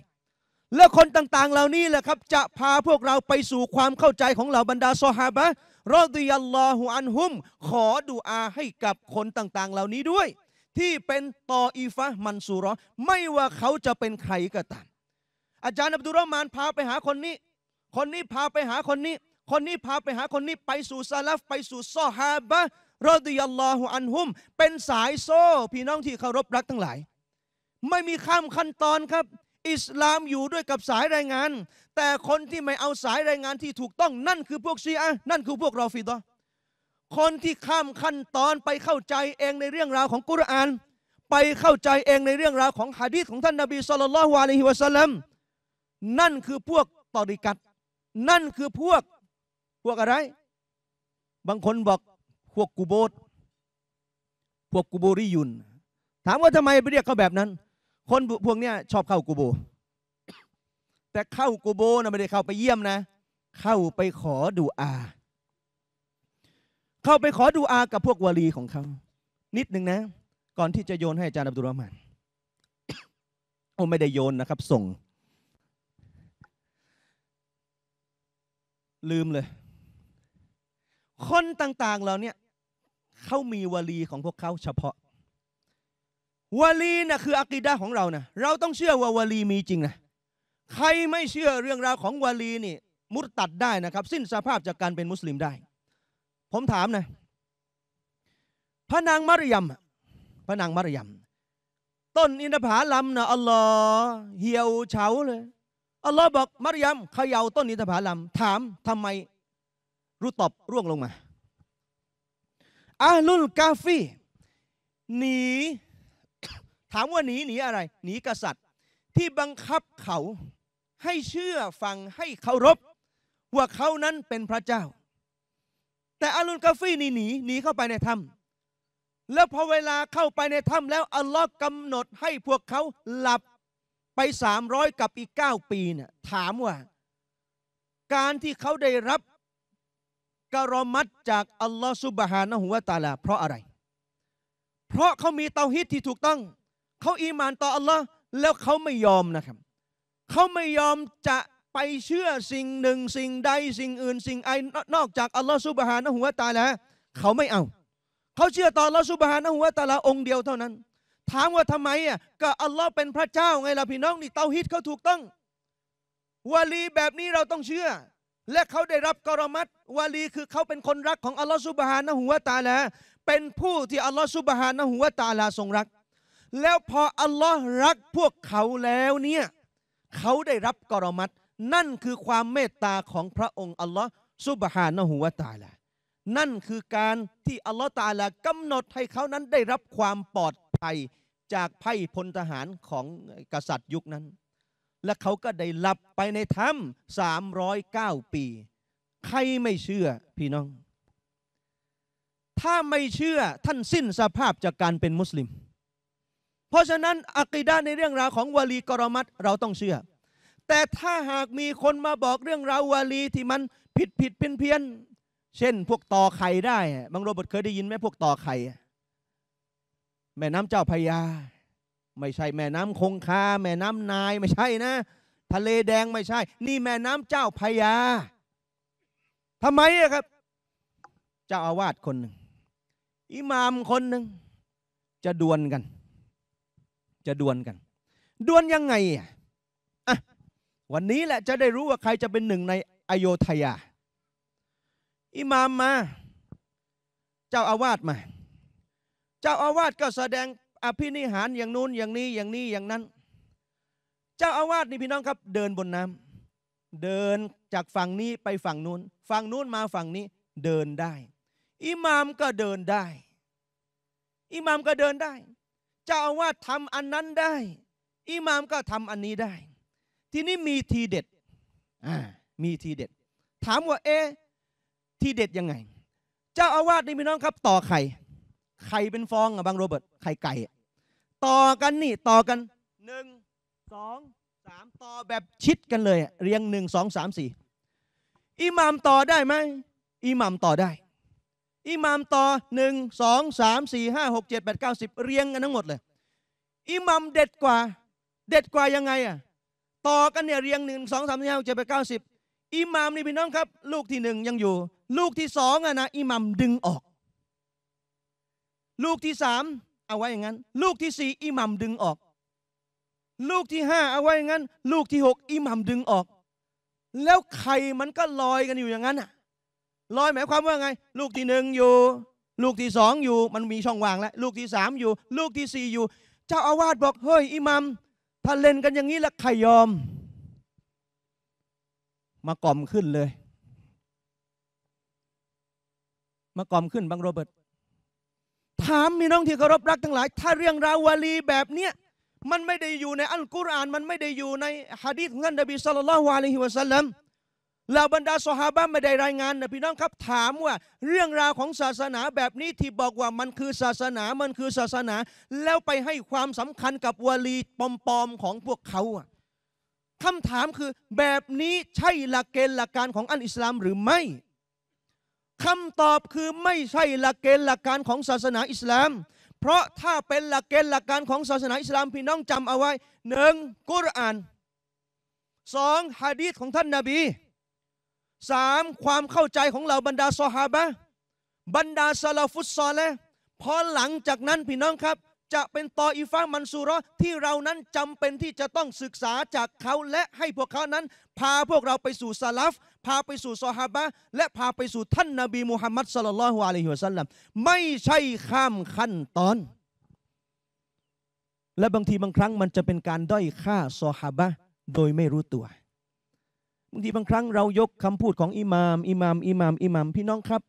แล้วคนต่างๆเหล่านี้แหละครับจะพาพวกเราไปสู่ความเข้าใจของเหล่าบรรดาซอฮาบะรอดิยัลลอฮุอันฮุม ขอดุอาให้กับคนต่าง ๆ เหล่านี้ด้วย ที่เป็นตออีฟะมันซูรอไม่ว่าเขาจะเป็นใครก็ตาม อาจารย์อับดุลรามานพาไปหาคนนี้ คนนี้พาไปหาคนนี้ คนนี้พาไปหาคนนี้ไปสู่ซาลฟไปสู่ซอฮาบะรอดิยัลลอฮุอันฮุม เป็นสายโซ่ พี่น้องที่เคารพรักทั้งหลาย ไม่มีข้ามขั้นตอนครับอิสลามอยู่ด้วยกับสายรายงาน แต่คนที่ไม่เอาสายรายงานที่ถูกต้องนั่นคือพวกชีอะนั่นคือพวกรอฟิดอคนที่ข้ามขั้นตอนไปเข้าใจเองในเรื่องราวของกุราน ไปเข้าใจเองในเรื่องราวของฮะดีษของท่านนบีสุลต่านละฮวะลัยฮิวะสัลลัมนั่นคือพวกตอริกัดนั่นคือพวกพวกอะไร บางคนบอกพวกกูโบตพวกกูโบริยุน ถามว่าทำไมไปเรียกเขาแบบนั้นคนพวกเนี้ยชอบเข้ากูโบ แต่เข้ากูโบนะไม่ได้เข้าไปเยี่ยมนะ เข้าไปขอดูอา เข้าไปขอดูอา กับพวกวารีของเขา นิดหนึ่งนะ ก่อนที่จะโยนให้อาจารย์อับดุลรมันผมไม่ได้โยนนะครับ ส่ง ลืมเลย คนต่าง ๆเราเนี่ยเขามีวารีของพวกเขาเฉพาะวาลีนะ่ะคืออากีดาของเรานะเราต้องเชื่อว่าวาลีมีจริงนะใครไม่เชื่อเรื่องราวของวาลีนี่มุตตัดได้นะครับ สิ้นสภาพจากการเป็นมุสลิมได้ ผมถามนะพระนางมารยมพระนางมารยมต้นอินทผลัมนะอัลลอฮ์เหี่ยวเฉาเลยอัลลอฮ์บอกมารยมเขย่าต้นอินทผลัมถามทำไมรู้ตอบร่วงลงมาอาลุลกาฟีหนีถามว่าหนีหนีอะไรหนีกษัตริย์ที่บังคับเขาให้เชื่อฟังให้เคารพว่าเขานั้นเป็นพระเจ้า แต่อารุนกาฟีนี่หนีหนีเข้าไปในถ้ำแล้วพอเวลาเข้าไปในถ้ำแล้วอัลลอฮ์กำหนดให้พวกเขาหลับไปสามร้อยกับอีกเก้าปีเนี่ยถามว่า การที่เขาได้รับการอมัดจากอัลลอฮ์สุบฮานะฮุวาตาลา เพราะอะไร เพราะเขามีเตาฮิตที่ถูกต้องเขาอีมานต่ออัลลอฮ์แล้วเขาไม่ยอมนะครับ เขาไม่ยอมจะไปเชื่อสิ่งหนึ่งสิ่งใด สิ่งอื่น สิ่งไอนอกจากอัลลอฮ์สุบฮานะหัวตาแล้วเขาไม่เอา เขาเชื่อต่ออัลลอฮ์สุบฮานะหัวตาละองค์เดียวเท่านั้น ถามว่าทำไมอ่ะ ก็อัลลอฮ์เป็นพระเจ้าไงล่ะ พี่น้อง นี่เตาฮิตเขาถูกต้องวาลีแบบนี้เราต้องเชื่อ และเขาได้รับกรมัดวาลี คือเขาเป็นคนรักของอัลลอฮ์สุบฮานะหัวตาลวเป็นผู้ที่อัลลอฮ์สุบฮานะหัวตาลาทรงรักแล้วพออัลลอฮ์รักพวกเขาแล้วเนี่ยเขาได้รับกรมัดนั่นคือความเมตตาของพระองค์อัลลอฮ์สุบฮานะฮูวาตาลานั่นคือการที่อัลลอฮ์ตาลากำหนดให้เขานั้นได้รับความปลอดภัยจากภัยพลทหารของกษัตริย์ยุคนั้น และเขาก็ได้หลับไปในถ้ำสามร้อยเก้าปี ใครไม่เชื่อพี่น้อง ถ้าไม่เชื่อท่านสิ้นสภาพจากการเป็นมุสลิมเพราะฉะนั้นอักีดาในเรื่องราวของวาลีกรมัตเราต้องเชื่อแต่ถ้าหากมีคนมาบอกเรื่องราววาลีที่มันผิดผิดเพี้ยนเพียนเช่นพวกต่อไข่ได้ บางโรบทเคยได้ยินไหมพวกต่อไข่แม่น้ำเจ้าพยาไม่ใช่ แม่น้ำคงคาแม่น้ำนายไม่ใช่นะ ทะเลแดงไม่ใช่ นี่แม่น้ำเจ้าพยาทำไมอะครับเจ้าอาวาสคนหนึ่งอิหมามคนหนึ่งจะดวลกันจะดวลกัน ดวลยังไงอ่ะวันนี้แหละจะได้รู้ว่าใครจะเป็นหนึ่งในอโยธยาอิหมามมา เจ้าอาวาสมา เจ้าอาวาสก็แสดงอภินิหารอย่างนู้นอย่างนี้อย่างนี้อย่างนั้น เจ้าอาวาสนี่พี่น้องครับ เดินบนน้ำ เดินจากฝั่งนี้ไปฝั่งนู้นฝั่งนู้นมาฝั่งนี้เดินได้ อิหมามก็เดินได้ อิหมามก็เดินได้จ้าอาวาสทำอันนั้นได้ อิหมามก็ทำอันนี้ได้ ทีนี้มีทีเด็ดมีทีเด็ด ถามว่าเอ๊ทีเด็ดยังไง เจ้าอาวาสนี่พี่น้องครับ ต่อไข่ ไข่เป็นฟองอะบางโรเบิร์ต ไข่ไก่ต่อกันนี่ ต่อกันหนึ่งสองสามต่อแบบชิดกันเลยเรียงหนึ่งสองสามสี่อิหมามต่อได้ไหมอิหมามต่อได้อิหมามต่อหนึ่งสองสามสี่ห้าหกเจ็ดแปดเก้าสิบเรียงกันทั้งหมดเลย อิหมามเด็ดกว่าเด็ดกว่ายังไงอ่ะต่อกันเนี่ยเรียงหนึ่งสองสามสี่ห้าหกเจ็ดแปดเก้าสิบอิหมามนี่พี่น้องครับ ลูกที่หนึ่งยังอยู่ ลูกที่สองอ่ะนะอิหมามดึงออก ลูกที่สามเอาไว้อย่างนั้น ลูกที่สี่อิหมามดึงออก ลูกที่ห้าเอาไว้อย่างนั้น ลูกที่หกอิหมามดึงออก แล้วไข่มันก็ลอยกันอยู่อย่างนั้นอ่ะลอยหมายความว่าไง ลูกที่หนึ่งอยู่ ลูกที่สองอยู่มันมีช่องว่างแล้วลูกที่สามอยู่ ลูกที่สี่อยู่ เจ้าอาวาสบอกเฮ้ยอิหมัมถ้าเล่นกันอย่างนี้ละใครยอม มากล่อมขึ้นเลย มากล่อมขึ้นบังโรเบิร์ตถามมีน้องที่เคารพรักทั้งหลาย ถ้าเรื่องราววาลีแบบเนี้ยมันไม่ได้อยู่ในอัลกุรอาน มันไม่ได้อยู่ในฮะดีษของท่านนบีสุลต่านละฮ์วะลัยฮิวะสัลลัมเหล่าบรรดาสหาบ้าไม่ได้รายงานนะพี่น้องครับถามว่าเรื่องราวของศาสนาแบบนี้ที่บอกว่ามันคือศาสนามันคือศาสนา แล้วไปให้ความสำคัญกับวลีปลอมๆของพวกเขาอะคำถามคือแบบนี้ใช่หลักเกณฑ์หลักการของอันอิสลามหรือไม่ คำตอบคือไม่ใช่หลักเกณฑ์หลักการของศาสนาอิสลาม เพราะถ้าเป็นหลักเกณฑ์หลักการของศาสนาอิสลามพี่น้องจำเอาไว้หนึ่งกุรอานสองฮะดีษของท่านนาบีสามความเข้าใจของเราบรรดาซอฮาบะบรรดาซาลาฟุตซอลและพอหลังจากนั้นพี่น้องครับ จะเป็นตออีฟ้ามันซูรอที่เรานั้นจำเป็นที่จะต้องศึกษาจากเขา และให้พวกเขานั้น พาพวกเราไปสู่ซาลาฟพาไปสู่ซอฮาบะและพาไปสู่ท่านนบีมุฮัมมัดสลลัลฮุอะลัยฮิวะสัลลัมไม่ใช่ข้ามขั้นตอน และบางทีบางครั้งมันจะเป็นการด้อยค่าซอฮาบะโดยไม่รู้ตัวบางทีบางครั้งเรายกคำพูดของอิหมาม อิหมามอิหมามอิหมามพี่น้องครับ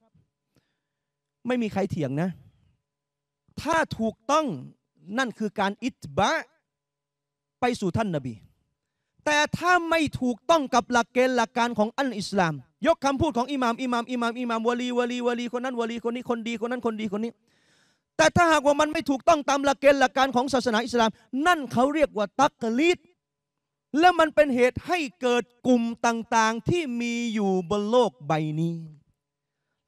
ไม่มีใครเถียงนะ ถ้าถูกต้องนั่นคือการอิจบะไปสู่ท่านนบีแต่ถ้าไม่ถูกต้องกับหลักเกณฑ์หลักการของอัลอิสลาม ยกคำพูดของอิหมามอิหมามอิหมามอิหมามวลีวลีวลีคนนั้นวลีคนนี้คนดีคนนั้นคนดีคนนี้ แต่ถ้าหากว่ามันไม่ถูกต้องตามหลักเกณฑ์หลักการของศาสนาอิสลาม นั่นเขาเรียกว่าตักลิดและมันเป็นเหตุให้เกิดกลุ่มต่างๆที่มีอยู่บนโลกใบนี้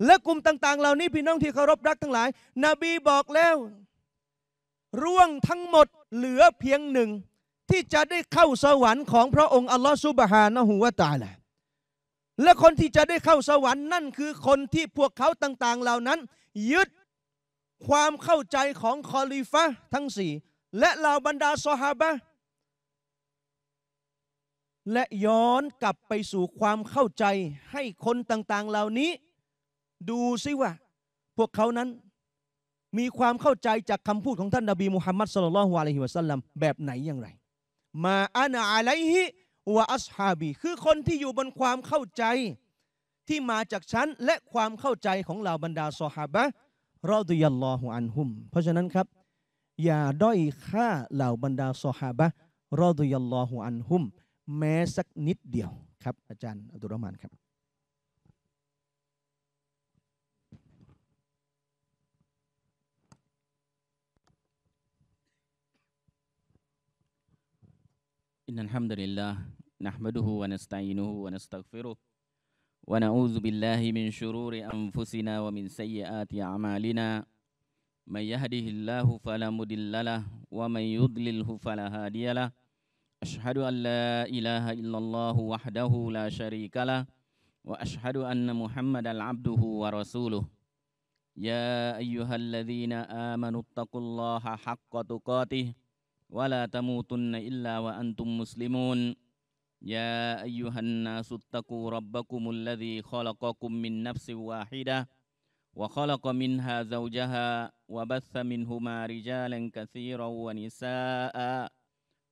และกลุ่มต่างๆเหล่านี้พี่น้องที่เคารพรักทั้งหลายนบีบอกแล้ว ร่วงทั้งหมดเหลือเพียงหนึ่งที่จะได้เข้าสวรรค์ของพระองค์อัลลอฮฺซุบฮานะฮูวาตาละและคนที่จะได้เข้าสวรรค์นั่นคือคนที่พวกเขาต่างๆ เหล่านั้น ยึดความเข้าใจของคอลิฟะทั้งสี่และเหล่าบรรดาซอฮาบะและย้อนกลับไปสู่ความเข้าใจให้คนต่าง ๆ เหล่านี้ ดูซิว่า พวกเขานั้นมีความเข้าใจจากคำพูดของท่านนบีมุฮัมมัดสุลลัลฮวาลัยฮิวะสัลลัมแบบไหนอย่างไร มาอานาอะไลฮิวะอัสฮาบีคือคนที่อยู่บนความเข้าใจที่มาจากฉันและความเข้าใจของเหล่าบรรดาซอฮาบะรอดุยัลลอฮุอันฮุม เพราะฉะนั้นครับอย่าด้อยค่าเหล่าบรรดาซอฮาบะรอดุยัลลอฮุอันฮุมแม้สักนิดเดียวครับอาจารย์อับดุลรหมานครับ إن الحمد لله نحمده ونستعينه ونستغفره ونعوذ بالله من شرور أنفسنا ومن سيئات أعمالنا من يهده الله فلا مضل له ومن يضلله فلا هادي له أشهد أن لا إله إلا الله وحده لا شريك له وأشهد أن محمدا عبده ورسوله يا أيها الذين آمنوا اتقوا الله حق تقاته ولا تموتن إلا وأنتم مسلمون يا أيها الناس اتقوا ربكم الذي خلقكم من نفس واحدة وخلق منها زوجها وبث منهما رجالا كثيرا ونساء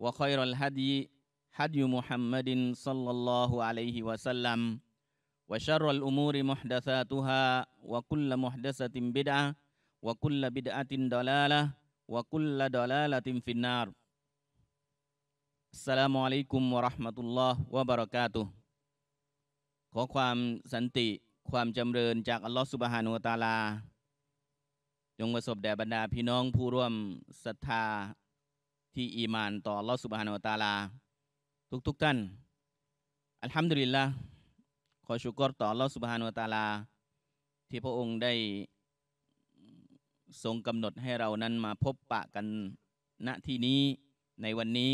وخير الهدي هدي محمد صلى الله عليه وسلم وشر الأمور محدثاتها وكل محدثة بدعة وكل بدعة ضلالة وكل ضلالة في النار السلام عليكم ورحمة الله وبركاته ขอความสันติความจำเริญจากอัลลอฮฺสุบฮานุตาลาจงประสบแด่บรรดาพี่น้องผู้ร่วมศรัทธาที่อีมานต่อลอสุบฮานอตาลาทุกๆทท่าน อัลฮัมดุลิลละขอชุกรต่อลอสุบฮานอตาลา ที่พระองค์ได้ทรงกำหนดให้เรานั้นมาพบปะกันณที่นี้ในวันนี้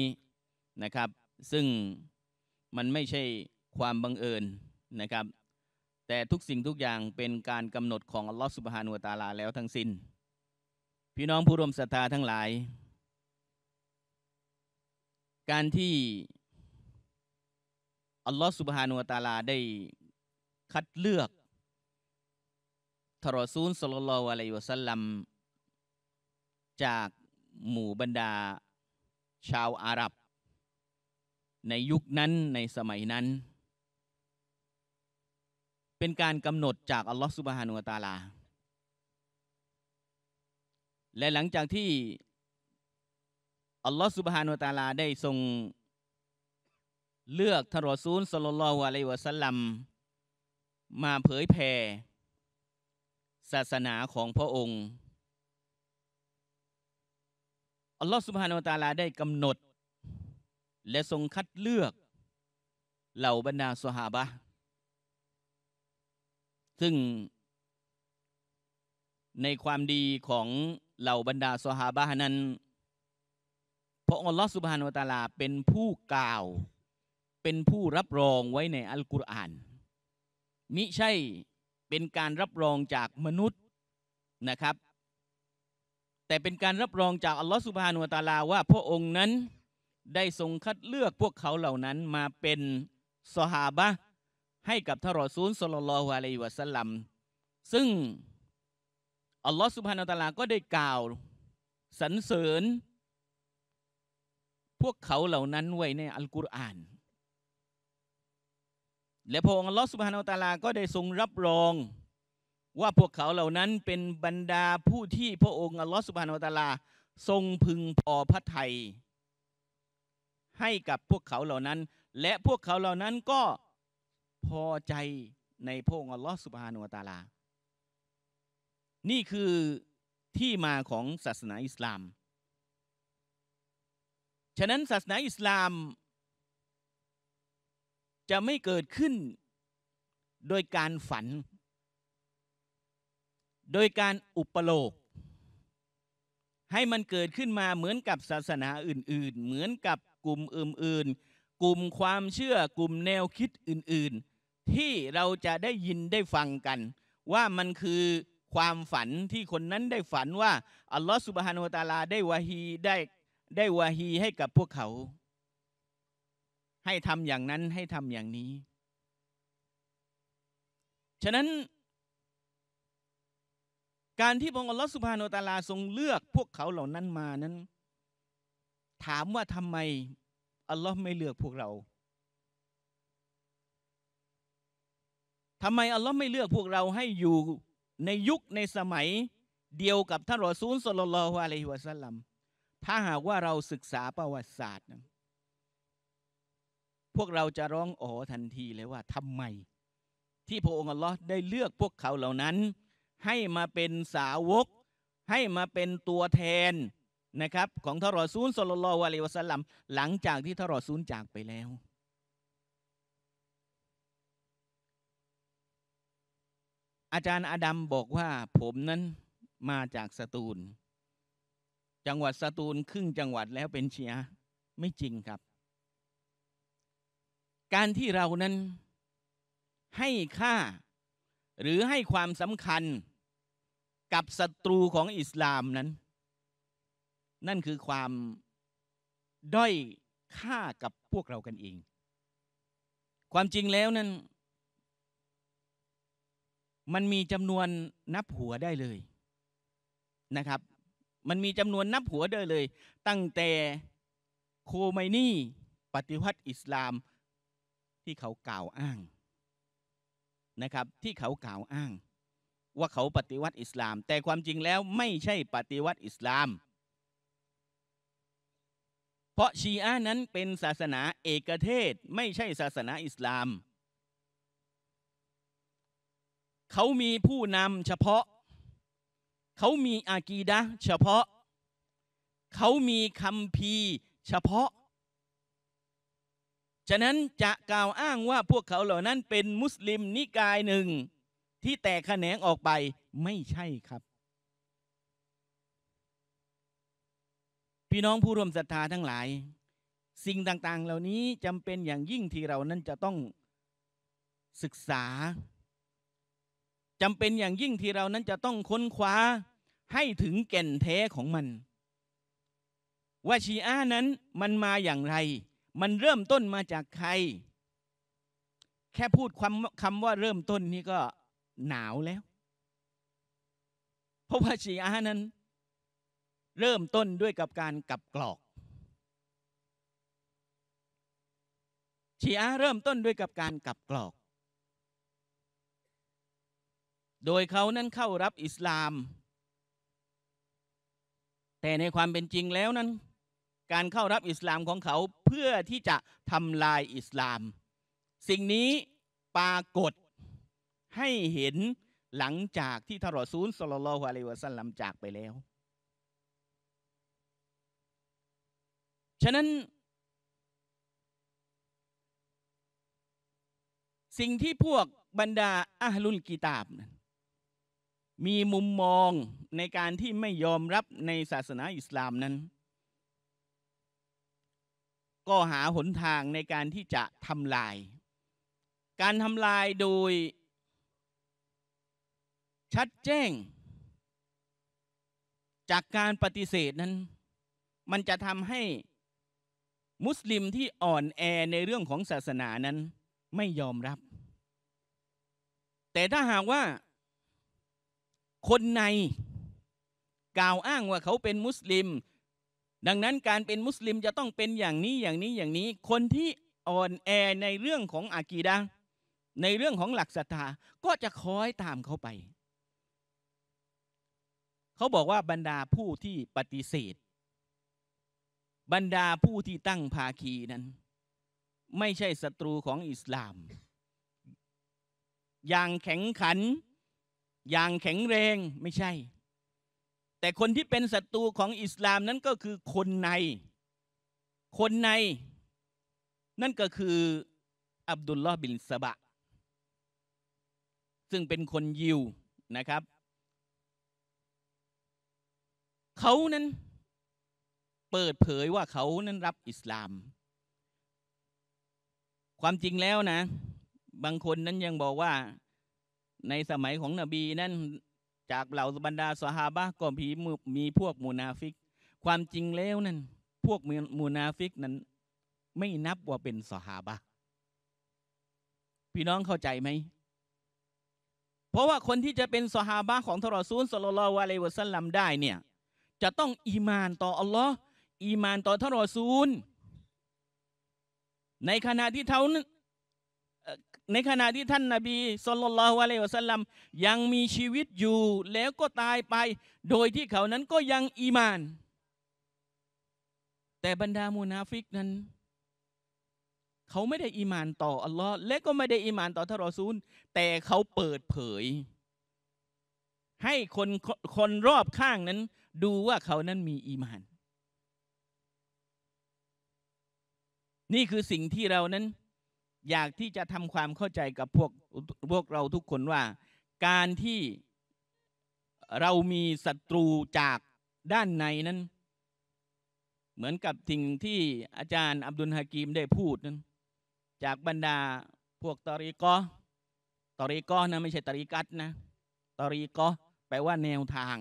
นะครับ ซึ่งมันไม่ใช่ความบังเอิญนะครับ แต่ทุกสิ่งทุกอย่างเป็นการกำหนดของอัลลอฮฺสุบฮานุตาลาแล้วทั้งสิน้น พี่น้องผู้ร่วมศรัทธาทั้งหลายการที่อัลลอฮฺสุบฮานุตาลาได้คัดเลือกทรอซูลสลลวะลัยวะสัลลัมจากหมู่บรรดา ชาวอาหรับ ในยุคนั้นในสมัยนั้น เป็นการกำหนดจากอัลลอฮฺสุบฮานุตาลาและหลังจากที่อัลลอฮฺสุบฮานุตาลาได้ทรงเลือกทารอซูลสลลลอะลัยวะสัลลัมมาเผยแผ่ศาสนาของพระองค์อัลลอฮฺสุบฮานุตาลาได้กำหนด และทรงคัดเลือกเหล่าบรรดาสหาบะซึ่งในความดีของเหล่าบรรดาสหาบะนั้นพราะอัลลอฮฺสุบฮานุตาลาเป็นผู้กล่าว เป็นผู้รับรองไว้ในอัลกุรอานมิใช่เป็นการรับรองจากมนุษย์นะครับ แต่เป็นการรับรองจากอัลลอฮฺสุบฮานุตาลาว่าพระองค์นั้นได้ทรงคัดเลือกพวกเขาเหล่านั้นมาเป็นสหาบะให้กับทารอซูลสลลลฮุอะลัยวะสัลลัมซึ่งอัลลอฮฺสุบฮานุตาลาก็ได้กล่าวสรรเสริญพวกเขาเหล่านั้นไว้ในอัลกุรอาน และพระองค์ลอสุบฮานาตาลา ก็ได้ทรงรับรอง ว่าพวกเขาเหล่านั้นเป็นบรรดาผู้ที่พระองค์อัลลอฮฺสุบฮานาอัตลา ทรงพึงพอพระทัยให้กับพวกเขาเหล่านั้น และพวกเขาเหล่านั้นก็พอใจในพระองค์อัลลอฮฺสุบฮานาอัตลา นี่คือที่มาของศาสนาอิสลามฉะนั้นศาสนาอิสลาม จะไม่เกิดขึ้นโดยการฝัน โดยการอุปโลกให้มันเกิดขึ้นมาเหมือนกับศาสนาอื่น ๆ เหมือนกับกลุ่มอื่นๆ กลุ่มความเชื่อกลุ่มแนวคิดอื่นๆ ที่เราจะได้ยินได้ฟังกัน ว่ามันคือความฝันที่คนนั้นได้ฝันว่า อัลลอฮฺสุบฮานุตาลาได้วาฮีได้ได้วาฮีให้กับพวกเขา ให้ทำอย่างนั้นให้ทำอย่างนี้ ฉะนั้นการที่พระองค์อัลลอฮฺสุภาโนตาลาทรงเลือกพวกเขาเหล่านั้นมานั้น ถามว่าทำไมอัลลอฮ์ไม่เลือกพวกเราทำไมอัลลอฮ์ไม่เลือกพวกเราให้อยู่ในยุคในสมัย เดียวกับท่านรอซูลสลลัลลอฮุอะลัยฮิวะสัลลัมถ้าหากว่าเราศึกษาประวัติศาสตร์นะพวกเราจะร้องอ๋อทันทีเลยว่าทำไมที่พระองค์อัลลอฮ์ได้เลือกพวกเขาเหล่านั้น ให้มาเป็นสาวก ให้มาเป็นตัวแทนนะครับ ของทรอซูลสลลวะลิวะสลัมหลังจากที่ทรอซูลจากไปแล้ว อาจารย์อาดัมบอกว่าผมนั้นมาจากสตูลจังหวัดสตูลครึ่งจังหวัดแล้วเป็นเชียไม่จริงครับ การที่เรานั้นให้ค่าหรือให้ความสำคัญกับศัตรูของอิสลามนั้น นั่นคือความด้อยค่ากับพวกเรากันเอง ความจริงแล้วนั้น มันมีจำนวนนับหัวได้เลยนะครับมันมีจำนวนนับหัวได้เลย ตั้งแต่โคไมนี่ปฏิวัติอิสลาม ที่เขากล่าวอ้างนะครับที่เขากล่าวอ้าง ว่าเขาปฏิวัติอิสลาม แต่ความจริงแล้วไม่ใช่ปฏิวัติอิสลาม เพราะชีอะนั้นเป็นศาสนาเอกเทศไม่ใช่ศาสนาอิสลาม เขามีผู้นำเฉพาะเขามีอากีดะเฉพาะ เขามีคำพีเฉพาะ ฉะนั้นจะกล่าวอ้างว่าพวกเขาเหล่านั้นเป็นมุสลิมนิกายหนึ่ง ที่แตกแขนงออกไปไม่ใช่ครับ พี่น้องผู้ร่วมศรัทธาทั้งหลาย สิ่งต่างๆเหล่านี้จำเป็นอย่างยิ่งที่เรานั้นจะต้องศึกษาจำเป็นอย่างยิ่งที่เรานั้นจะต้องค้นคว้าให้ถึงแก่นแท้ของมันว่าชีอานั้นมันมาอย่างไร มันเริ่มต้นมาจากใคร แค่พูดคำคำว่าเริ่มต้นนี่ก็หนาวแล้วเพราะว่าชีอานั้น เริ่มต้นด้วยกับการกลับกรอกชีอาเริ่มต้นด้วยกับการกลับกรอกโดยเขานั้นเข้ารับอิสลาม แต่ในความเป็นจริงแล้วนั้น การเข้ารับอิสลามของเขาเพื่อที่จะทำลายอิสลาม สิ่งนี้ปรากฏให้เห็นหลังจากที่ทารอซูลสลลอฮุอะลัยวะสัลลัมจากไปแล้ว ฉะนั้น สิ่งที่พวกบรรดาอัลลุลกิตาบนั้นมีมุมมองในการที่ไม่ยอมรับในศาสนาอิสลามนั้น ก็หาหนทางในการที่จะทำลาย การทำลายโดยชัดแจ้ง จากการปฏิเสธนั้น มันจะทำให้มุสลิมที่อ่อนแอในเรื่องของศาสนานั้นไม่ยอมรับ แต่ถ้าหากว่าคนใน กล่าวอ้างว่าเขาเป็นมุสลิม ดังนั้นการเป็นมุสลิมจะต้องเป็นอย่างนี้อย่างนี้อย่างนี้ คนที่อ่อนแอในเรื่องของอากีดะในเรื่องของหลักศรัทธาก็จะคอยตามเขาไป เขาบอกว่าบรรดาผู้ที่ปฏิเสธ บรรดาผู้ที่ตั้งภาคีนั้น ไม่ใช่ศัตรูของอิสลาม อย่างแข็งขันอย่างแข็งแรงไม่ใช่ แต่คนที่เป็นศัตรูของอิสลามนั้นก็คือคนใน คนใน นั่นก็คืออับดุลลอฮ์บินสบะ ซึ่งเป็นคนยิวนะครับเขานั้นเปิดเผยว่าเขานั้นรับอิสลาม ความจริงแล้วนะ บางคนนั้นยังบอกว่าในสมัยของนบีนั้นจากเหล่าบรรดาสหาบะก็มีมีพวกมูนาฟิก ความจริงแล้วนั้นพวกมูนาฟิกนั้น ไม่นับว่าเป็นสหาบะพี่น้องเข้าใจไหม เพราะว่าคนที่จะเป็นสหาบะของทรอซูลสโลลวะเลวัสัลลัมได้เนี่ย จะต้องอีมานต่ออัลลอฮ์อีมานต่อทรอซูล ในขณะที่เขาในขณะที่ท่านนาบีสุลต่านละฮ์อะลวะสัลลัมยังมีชีวิตอยู่แล้วก็ตายไป โดยที่เขานั้นก็ยัง อีมาน แต่บรรดามูนาฟิกนั้น เขาไม่ได้ อีมานต่อ อัลลอฮ์และ ก็ไม่ได้ อีมานต่อท่านรอซูลแต่เขาเปิดเผย ให้คนคนรอบข้างนั้น ดูว่าเขานั้นมี อีมาน นี่คือสิ่งที่เรานั้นอยากที่จะทำความเข้าใจกับพวกพวกเราทุกคนว่า การที่เรามีศัตรูจากด้านในนั้น เหมือนกับทิ่งที่อาจารย์อับดุลฮากิมได้พูดนั้นจากบรรดาพวกตอริกอตอริกอนะไม่ใช่ตอริกัตนะตอริกอแปลว่าแนวทาง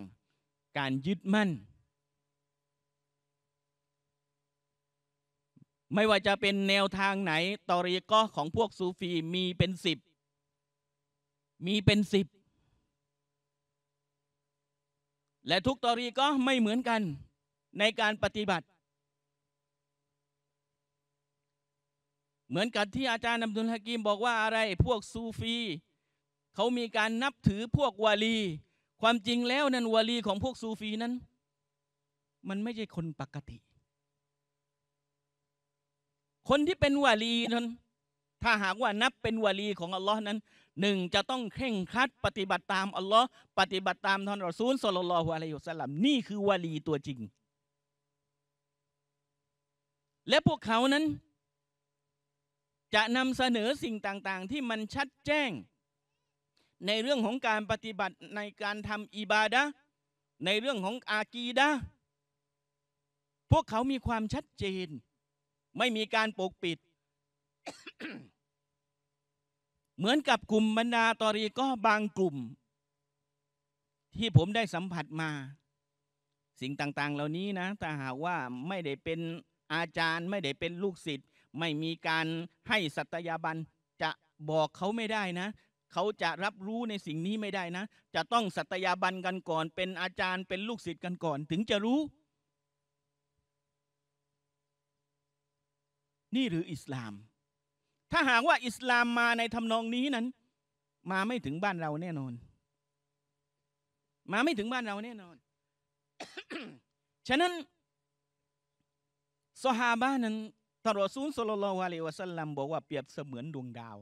การยึดมั่นไม่ว่าจะเป็นแนวทางไหนตอรีก็ของพวกซูฟีมีเป็นสิบมีเป็นสิบและทุกตอรีก็ไม่เหมือนกันในการปฏิบัติ เหมือนกับที่อาจารย์นำดุลฮะกิมบอกว่าอะไรพวกซูฟีเขามีการนับถือพวกวาลี ความจริงแล้วนั้นวาลีของพวกซูฟีนั้น มันไม่ใช่คนปกติคนที่เป็นวาลีนั้นถ้าหากว่านับเป็นวาลี ของอัลลอฮ์นั้นหนึ่งจะต้องเคร่งครัดปฏิบัติตามอัลลอฮ์ปฏิบัติตามท่านรอซูลสุลลัลฮุอะลัยฮุสลัมนี่คือวาลีตัวจริง และพวกเขานั้น จะนำเสนอสิ่งต่าง ๆ ที่มันชัดแจ้ง ในเรื่องของการปฏิบัติในการทำอิบาดะในเรื่องของอากีดะพวกเขามีความชัดเจนไม่มีการปกปิด เหมือนกับกลุ่มบรรดาตอรีก็บางกลุ่ม ที่ผมได้สัมผัสมา สิ่งต่าง ๆ เหล่านี้นะถ้าหากว่าไม่ได้เป็นอาจารย์ ไม่ได้เป็นลูกศิษย์ไม่มีการให้สัตยาบันจะบอกเขาไม่ได้นะ เขาจะรับรู้ในสิ่งนี้ไม่ได้นะจะต้องสัตยาบันกันก่อน เป็นอาจารย์เป็นลูกศิษย์กันก่อน ถึงจะรู้นี่หรืออิสลาม ถ้าหากว่าอิสลามมาในทำนองนี้นั้น มาไม่ถึงบ้านเราแน่นอน มาไม่ถึงบ้านเราแน่นอน ฉะนั้นสฮาบานั้นต่อดอซูลสุลลัลวะเลวะสัลลัมบอกว่าเปรียบเสมือนดวงดาว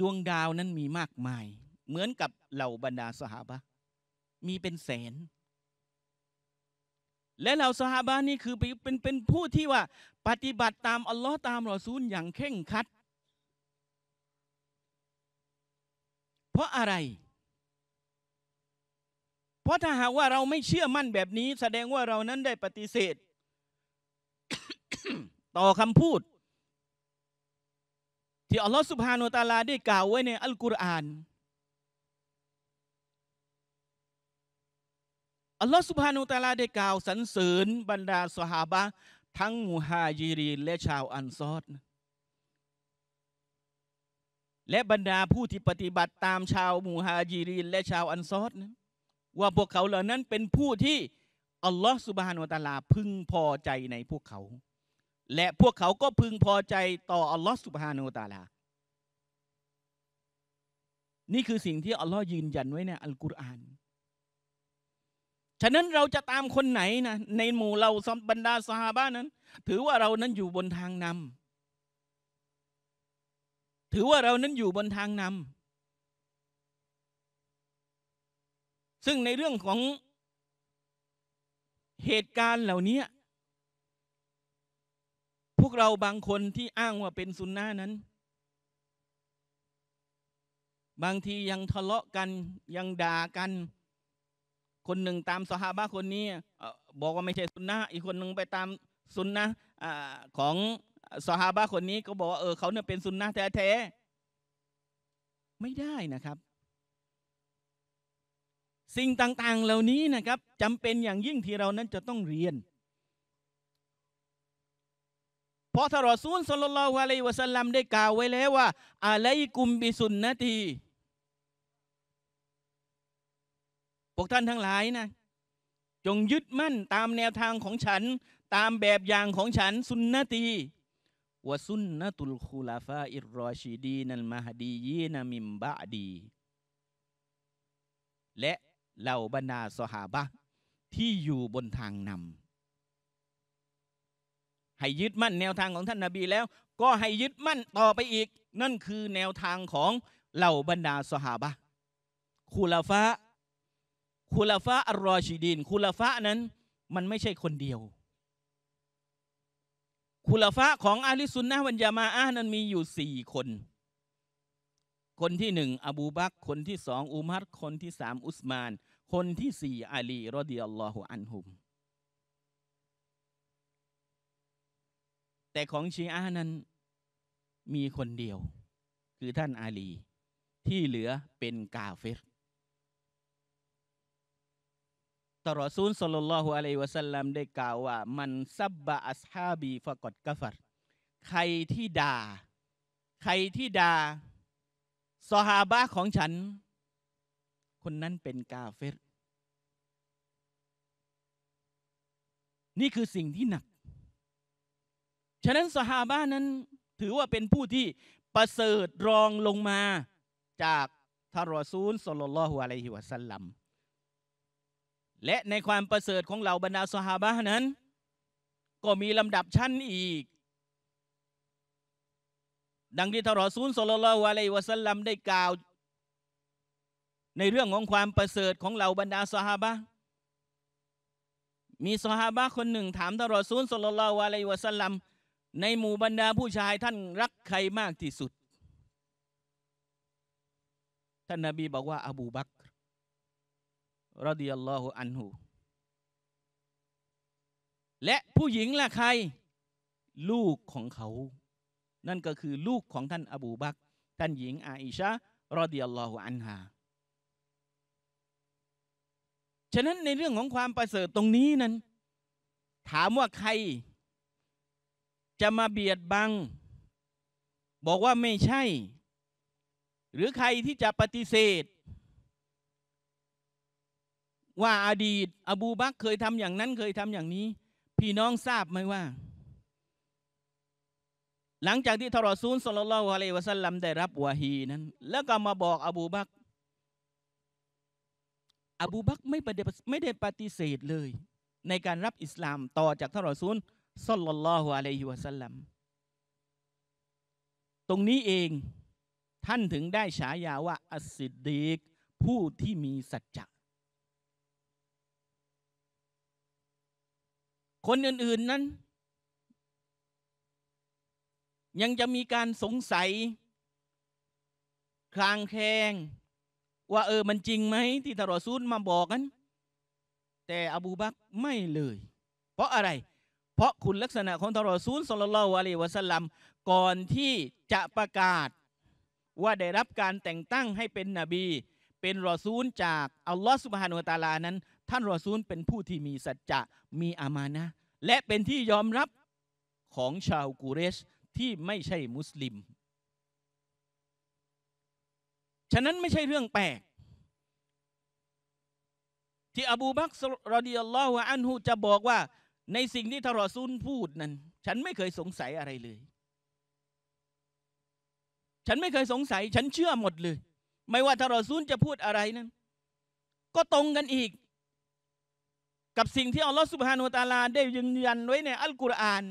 ดวงดาวนั้นมีมากมาย เหมือนกับเหล่าบรรดาสหาบะมีเป็นแสนและเหล่าสหาบานี่คือเป็นเป็นผู้ที่ว่าปฏิบัติตามอัลลอฮ์ตามรอซูลอย่างเข่งคัด เพราะอะไร เพราะถ้าหากว่าเราไม่เชื่อมั่นแบบนี้ แสดงว่าเรานั้นได้ปฏิเสธ ต่อคำพูด ที่อัลลอฮ์สุบฮานุตาลาได้กล่าวไว้ในอัลกุรอานอัลลอฮฺสุบฮานุตาลาได้กล่าวสรรเสริญบรรดาสหาบะทั้งมุฮายิรีนและชาวอันซอดและบรรดาผู้ที่ปฏิบัติตามชาวมูฮายิรีนและชาวอันซอดนะว่าพวกเขาเหล่านั้นเป็นผู้ที่อัลลอฮฺสุบฮานุตาลาพึงพอใจในพวกเขา และพวกเขาก็พึงพอใจต่ออัลลอฮฺสุบฮานุตาลานี่คือสิ่งที่อัลลอฮ์ยืนยันไว้ในอัลกุรอานฉะนั้นเราจะตามคนไหนนะในหมู่เราบรรดาสหาบ้านนั้น ถือว่าเรานั้นอยู่บนทางนำถือว่าเรานั้นอยู่บนทางนำซึ่งในเรื่องของเหตุการณ์เหล่านี้พวกเราบางคนที่อ้างว่าเป็นซุนนะนั้น บางทียังทะเลาะกันยังด่ากันคนหนึ่งตามสหาบะคนนี้ บอกว่าไม่ใช่สุนนะอีกคนหนึ่งไปตามสุนนะของสหาบะคนนี้ก็บอกว่าเออเขาเนี่ยเป็นสุนนะแท้ๆไม่ได้นะครับ สิ่งต่างๆ เหล่านี้นะครับจำเป็นอย่างยิ่งที่เรานั้นจะต้องเรียน เพราะทารอซูลสลลัลวอฮุอะลัยวะสัลลัมได้กล่าวไว้แล้วว่าอะไรกุมบิสุนนะทีพวกท่านทั้งหลายนะจงยึดมั่นตามแนวทางของฉันตามแบบอย่างของฉันสุนนตีวะสุนนะตุลคูลาฟาอิรอชีดีนัลมาฮดียีนามิมบะดี และเหล่าบรรดาสหาบะที่อยู่บนทางนำให้ยึดมั่น แนวทางของท่านนาบีแล้ว ก็ให้ยึดมั่นต่อไปอีก นั่นคือแนวทางของเหล่าบรรดาสหาบะคูลาฟาคุลาฟะอัลรอชิดีนคุลาฟะนั้นมันไม่ใช่คนเดียวคุลาฟะของอาลิซุนนะวันยามาอานั้นมีอยู่สี่คน คนที่หนึ่งอบูบักคนที่สองอุมัรคนที่สามอุสมาน คนที่สี่อาลีรอดิยัลลอฮุอันฮุม แต่ของชีอะนั้นมีคนเดียว คือท่านอาลีที่เหลือเป็นกาเฟรตรอซูลสลลัลลอฮุอะลัยวะสัลลัมได้กล่าวว่า มันซับบะอัสฮาบีฟะกดกฟัรใครที่ด่าใครที่ด่าสหาบะของฉัน คนนั้นเป็นกาเฟร นี่คือสิ่งที่หนัก ฉะนั้นสหาบ้านนั้นถือว่าเป็นผู้ที่ประเสริฐรองลงมาจากทารอซูลสลลัลลอฮุอะลัยฮิวะสัลลัมและในความประเสริฐของเหล่าบรรดาสหาบะนั้น ก็มีลำดับชั้นอีก ดังที่ทรอซูลสลลวะลวะสลัมได้กล่าว ในเรื่องของความประเสริฐของเหล่าบรรดาสหาบะมีสหาบะคนหนึ่ง ถามทรอซูลสลลวะลวะสลลัมในหมู่บรรดาผู้ชายท่านรักใครมากที่สุด ท่านนาบีบอกว่า อบูบักรรดิยัลลอฮุอันหูและผู้หญิงล่ะใคร ลูกของเขา นั่นก็คือลูกของท่านอบูบักท่านหญิงอาอิชะรดิยัลลอฮุอันฮาฉะนั้นในเรื่องของความประเสริฐตรงนี้นั้น ถามว่าใคร จะมาเบียดบัง บอกว่าไม่ใช่ หรือใครที่จะปฏิเสธว่าอดีตอบูบักเคยทำอย่างนั้นเคยทำอย่างนี้ พี่น้องทราบไหมว่า หลังจากที่ทรอซูลสลลลอะลัยวะสัลลัมได้รับวาฮีนั้น แล้วก็มาบอกอบูบักอบูบักไม่ไม่ได้ปฏิเสธเลย ในการรับอิสลามต่อจากทรอซูลสลลลอะลัยวะสัลลัมตรงนี้เองท่านถึงได้ฉายาว่า อัสซิดดีกผู้ที่มีสัจจะคนอื่นๆนั้น ยังจะมีการสงสัย คลางแคลงว่าเออมันจริงไหมที่ทารดซูลมาบอกกัน แต่อบูบักไม่เลย เพราะอะไร เพราะคุณลักษณะของทารดซูลสลลัลละลฺวะสลัมก่อนที่จะประกาศว่าได้รับการแต่งตั้งให้เป็นนบี เป็นรอซูลจากอัลลอฮฺสุบฮานุตาลานั้นท่านรอซูล เป็นผู้ที่มีสัจจะมีอามานะและเป็นที่ยอมรับของชาวกูเรชที่ไม่ใช่มุสลิม ฉะนั้นไม่ใช่เรื่องแปลกที่อบูบักรรดิอัลลอฮฺอันฮุจะบอกว่าในสิ่งที่ทารอซูลพูดนั้น ฉันไม่เคยสงสัยอะไรเลย ฉันไม่เคยสงสัย ฉันเชื่อหมดเลย ไม่ว่าทารอซูลจะพูดอะไรนั้นก็ตรงกันอีกกับสิ่งที่อัลลอฮฺสุบฮานุตาลาได้ยืนยันไว้ในอัลกุรอาน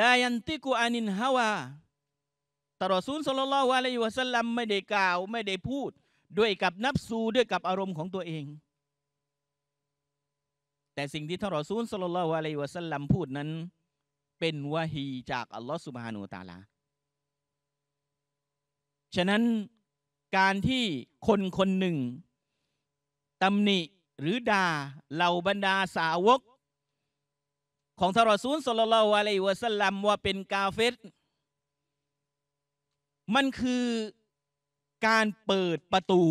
ลายันติกูอานินฮาวาตรอซูลสลลัลวะลัยวะสัลลัมไม่ได้กล่าวไม่ได้พูดด้วยกับนับซูด้วยกับอารมณ์ของตัวเอง แต่สิ่งที่ท่านรอซูลสลลัลวะลัยวะสัลลัมพูดนั้น เป็นวะฮีจากอัลลอฮฺสุบฮานุตาลา ฉะนั้นการที่คนคนหนึ่งตำหนิหรือด่าเหล่าบรรดาสาวก ของทารอซูลสลลัลอะลัยวะสลัมว่าเป็นกาเฟตมันคือการเปิดประตู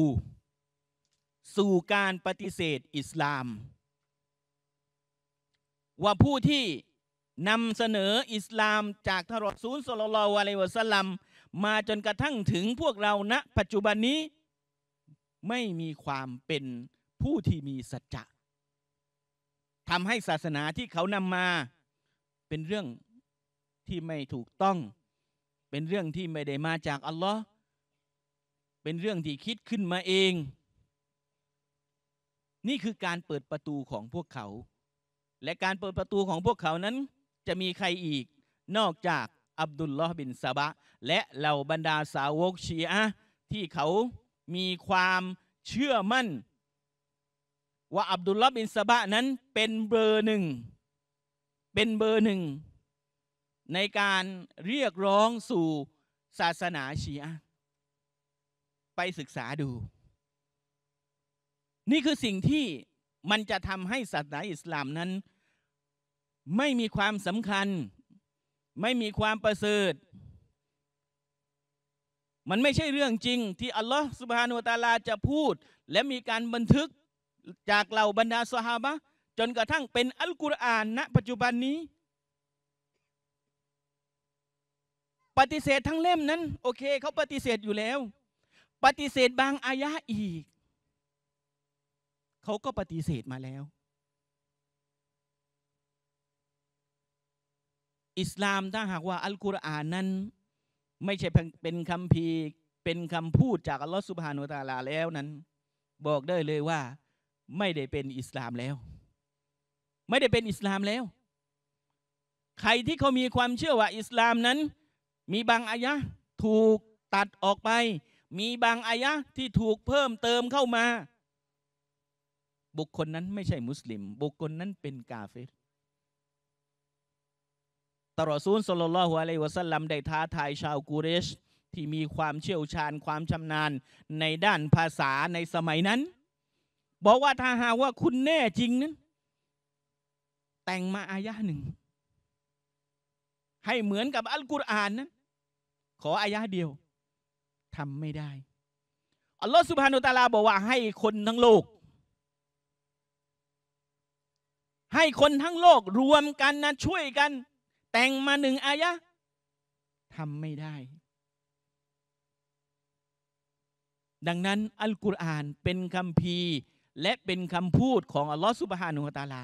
สู่การปฏิเสธอิสลาม ว่าผู้ที่นำเสนออิสลามจากทารอซูลสลลัลอะลัยวะสลลัมมาจนกระทั่งถึงพวกเราณนะปัจจุบันนี้ไม่มีความเป็นผู้ที่มีสัจจะทำให้ศาสนาที่เขานำมา เป็นเรื่องที่ไม่ถูกต้อง เป็นเรื่องที่ไม่ได้มาจากอัลลอฮ์เป็นเรื่องที่คิดขึ้นมาเอง นี่คือการเปิดประตูของพวกเขา และการเปิดประตูของพวกเขานั้น จะมีใครอีก นอกจากอับดุลลอฮ์บินซาบะ และเหล่าบรรดาสาวกชีอะที่เขามีความเชื่อมั่นว่าอับดุลลาบินซาบะนั้นเป็นเบอร์หนึ่งเป็นเบอร์หนึ่งในการเรียกร้องสู่ศาสนาชีอะไปศึกษาดู นี่คือสิ่งที่มันจะทำให้ศาสนาอิสลามนั้น ไม่มีความสำคัญ ไม่มีความประเสริฐ มันไม่ใช่เรื่องจริงที่อัลลอฮฺสุบฮานุตาลาจะพูดและมีการบันทึกจากเหล่าบรรดาสหาบะจนกระทั่งเป็นอัลกุรอานณ ปัจจุบันนี้ ปฏิเสธทั้งเล่มนั้นโอเคเขาปฏิเสธอยู่แล้ว ปฏิเสธบางอายะอีกเขาก็ปฏิเสธมาแล้ว อิสลามถ้าหากว่าอัลกุรอานนั้น ไม่ใช่เป็นคำพีเป็นคำพูดจากอัลลอฮฺสุบฮานุตาลาแล้วนั้น บอกได้เลยว่าไม่ได้เป็นอิสลามแล้ว ไม่ได้เป็นอิสลามแล้ว ใครที่เขามีความเชื่อว่าอิสลามนั้น มีบางอายะถูกตัดออกไป มีบางอายะที่ถูกเพิ่มเติมเข้ามา บุคคลนั้นไม่ใช่มุสลิม บุคคลนั้นเป็นกาเฟรตรอซูลสลลลฮุอะลัยวะสัลลัมได้ท้าทายชาวกูเรช ที่มีความเชี่ยวชาญความชำนาญในด้านภาษาในสมัยนั้นบอกว่าถ้าหาว่าคุณแน่จริงนั้นแต่งมาอายะหนึ่ง ให้เหมือนกับอัลกุรอานนั้นขออายะเดียวทำไม่ได้อัลลอฮฺสุบฮานุตาลาบอกว่าให้คนทั้งโลก ให้คนทั้งโลกรวมกันนะช่วยกัน แต่งมาหนึ่งอายะทำไม่ได้ ดังนั้น อัลกุรอานเป็นคำพีและเป็นคำพูดของอัลลอฮฺสุบฮานุฮตาลา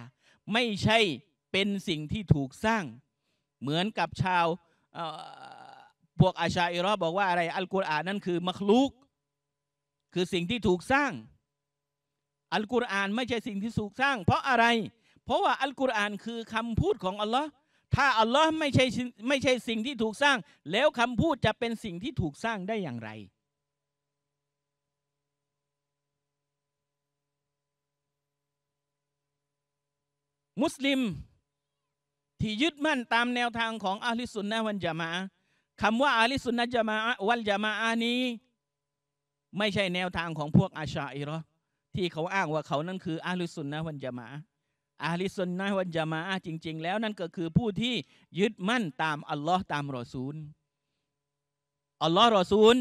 ไม่ใช่เป็นสิ่งที่ถูกสร้าง เหมือนกับชาวพวกอาชาอิรอบอกว่าอะไรอัลกุรอานนั่นคือมักลูกคือสิ่งที่ถูกสร้าง อัลกุรอานไม่ใช่สิ่งที่ถูกสร้าง เพราะอะไร เพราะว่าอัลกุรอานคือคำพูดของอัลลอฮ์ถ้าอัลลอฮ์ไม่ใช่ไม่ใช่สิ่งที่ถูกสร้าง แล้วคำพูดจะเป็นสิ่งที่ถูกสร้างได้อย่างไรมุสลิม ที่ยึดมั่นตามแนวทางของอาลิสุนนะวันจามะคำว่าอาลิสุนนะจามะวันจามะนี้ ไม่ใช่แนวทางของพวกอาชาอิรอที่เขาอ้างว่าเขานั่นคืออาลิสุนนะวันจามะอาลิสุนนะวันจามะจริง ๆ แล้วนั่นก็คือผู้ที่ยึดมั่นตามอัลลอฮ์ตามรอซูลอัลลอฮ์รอซูล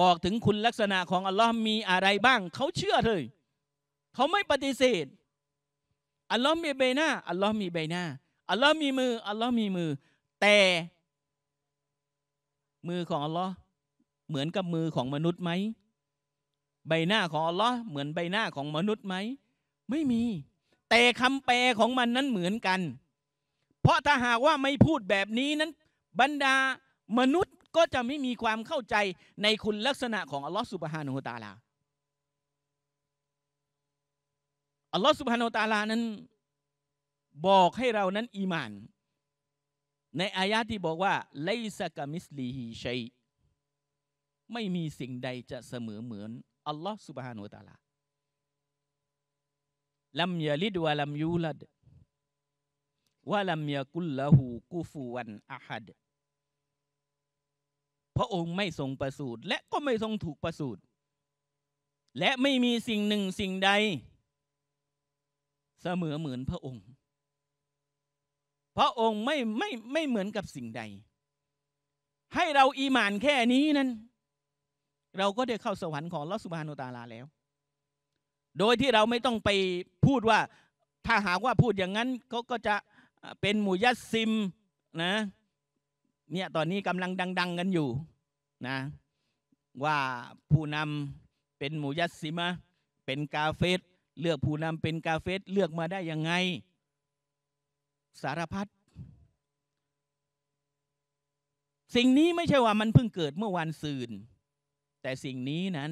บอกถึงคุณลักษณะของอัลลอฮ์มีอะไรบ้าง เขาเชื่อเลย เขาไม่ปฏิเสธอัลลอฮ์มีใบหน้า อัลลอฮ์มีใบหน้าอัลลอฮ์มีมืออัลลอฮ์มีมือ แต่ มือของอัลลอฮ์เหมือนกับมือของมนุษย์ไหม ใบหน้าของอัลลอฮ์เหมือนใบหน้าของมนุษย์ไหม ไม่มี แต่คำแปลของมันนั้นเหมือนกัน เพราะถ้าหากว่าไม่พูดแบบนี้นั้น บรรดามนุษย์ก็จะไม่มีความเข้าใจในคุณลักษณะของอัลลอฮ์สุบฮานุฮตาลาัลลอฮ์สุบฮานาตาลานั้นบอกให้เรานั้นอีมาน ในอายะที่บอกว่าไลซกามิสลีฮีชัยไม่มีสิ่งใดจะเสมอเหมือนอัลลอฮ์สุบฮานาตาลาลัมยาลิดวะลัมยูลัดวะลัมยากุลละหูกูฟูวันอาฮัดพระองค์ไม่ทรงประสูติและก็ไม่ทรงถูกประสูติและไม่มีสิ่งหนึ่งสิ่งใดเสมอเหมือนพระองค์ พระองค์ไม่ไม่ไม่เหมือนกับสิ่งใด ให้เราอีหมานแค่นี้นั้นเราก็ได้เข้าสวรรค์ของลอสุบานุตาลาแล้ว โดยที่เราไม่ต้องไปพูดว่าถ้าหากว่าพูดอย่างนั้นเขาก็จะเป็นหมูยัดซิมนะ เนี่ยตอนนี้กำลังดังๆกันอยู่นะ ว่าผู้นำเป็นหมูยัดซิมะเป็นกาเฟตเลือกผู้นำเป็นกาเฟสเลือกมาได้ยังไงสารพัดสิ่งนี้ไม่ใช่ว่ามันเพิ่งเกิดเมื่อวันซืนแต่สิ่งนี้นั้น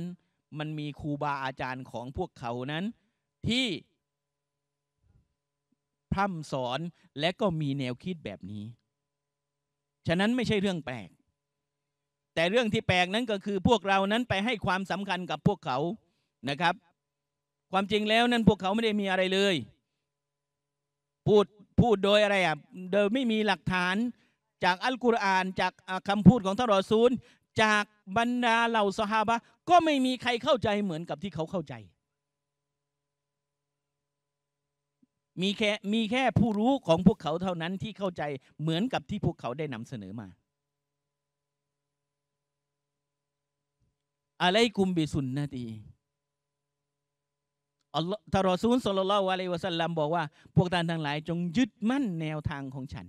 มันมีครูบาอาจารย์ของพวกเขานั้นที่พร่ำสอนและก็มีแนวคิดแบบนี้ ฉะนั้นไม่ใช่เรื่องแปลก แต่เรื่องที่แปลกนั้นก็คือพวกเรานั้นไปให้ความสำคัญกับพวกเขานะครับความจริงแล้วนั้นพวกเขาไม่ได้มีอะไรเลย พูดพูดโดยอะไรอ่ะโดยไม่มีหลักฐานจากอัลกุรอานจากคำพูดของท่านรอซูลจากบรรดาเหล่าสหาบะก็ไม่มีใครเข้าใจเหมือนกับที่เขาเข้าใจ มีแค่มีแค่ผู้รู้ของพวกเขาเท่านั้นที่เข้าใจเหมือนกับที่พวกเขาได้นำเสนอมาอะไรกุมบิสุนนะตีอัลลอฮ์ทารอซูลสุลลัลวะลัยวะสัลลัมบอกว่า พวกท่านทั้งหลาย จงยึดมั่นแนวทางของฉัน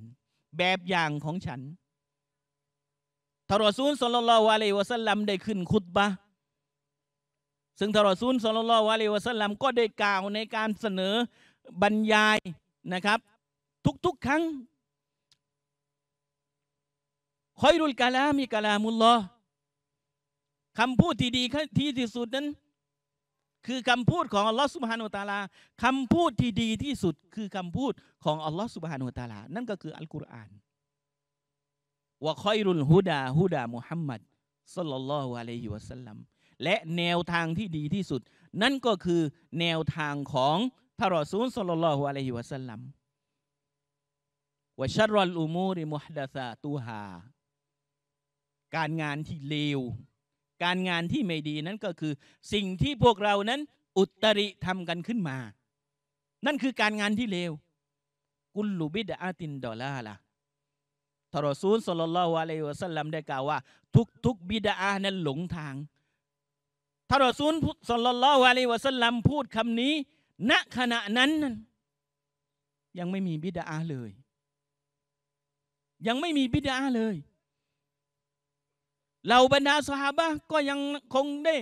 แบบอย่างของฉันทารอซูลสุลลัลวะลัยวะสัลลัมได้ขึ้นคุตบะ ซึ่งทารอซูลสุลลัลวะลัยวะสัลลัมก็ได้กล่าวในการเสนอบรรยายนะครับ ทุกๆครั้ง คอยรุลกาลามีกาลามุลลอคำพูดที่ดีที่ที่สุดนั้นคือคำพูดของอัลลอฮ์สุบฮานุตาลาคำพูดที่ดีที่สุด คือคำพูดของอัลลอฮ์สุบฮานุตาลานั่นก็คืออัลกุรอานวะคอยรุลฮุดาฮุดามุฮัมมัดสลลัลลอฮุอะลัยฮิวะสัลลัมและแนวทางที่ดีที่สุด นั่นก็คือแนวทางของทารอซูลสลลัลลอฮุอะลัยฮิวะสัลลัมวะชัรรลอุมูริมุฮดะซาตูฮาการงานที่เลวการงานที่ไม่ดีนั้นก็คือ สิ่งที่พวกเรานั้น อุตริทำกันขึ้นมา นั่นคือการงานที่เลวกุลูบิดอาตินดอลาล่ะทรซูลสลลลวะเลวะสัลลัมได้กล่าวว่า ทุกทุกบิดานั้นหลงทางทรซูลสลลลวะเลวะสัลลัมพูดคำนี้ ณ ขณะนั้น ยังไม่มีบิดาเลย ยังไม่มีบิดาเลยเหล่าบรรดาสหายก็ยังคงได้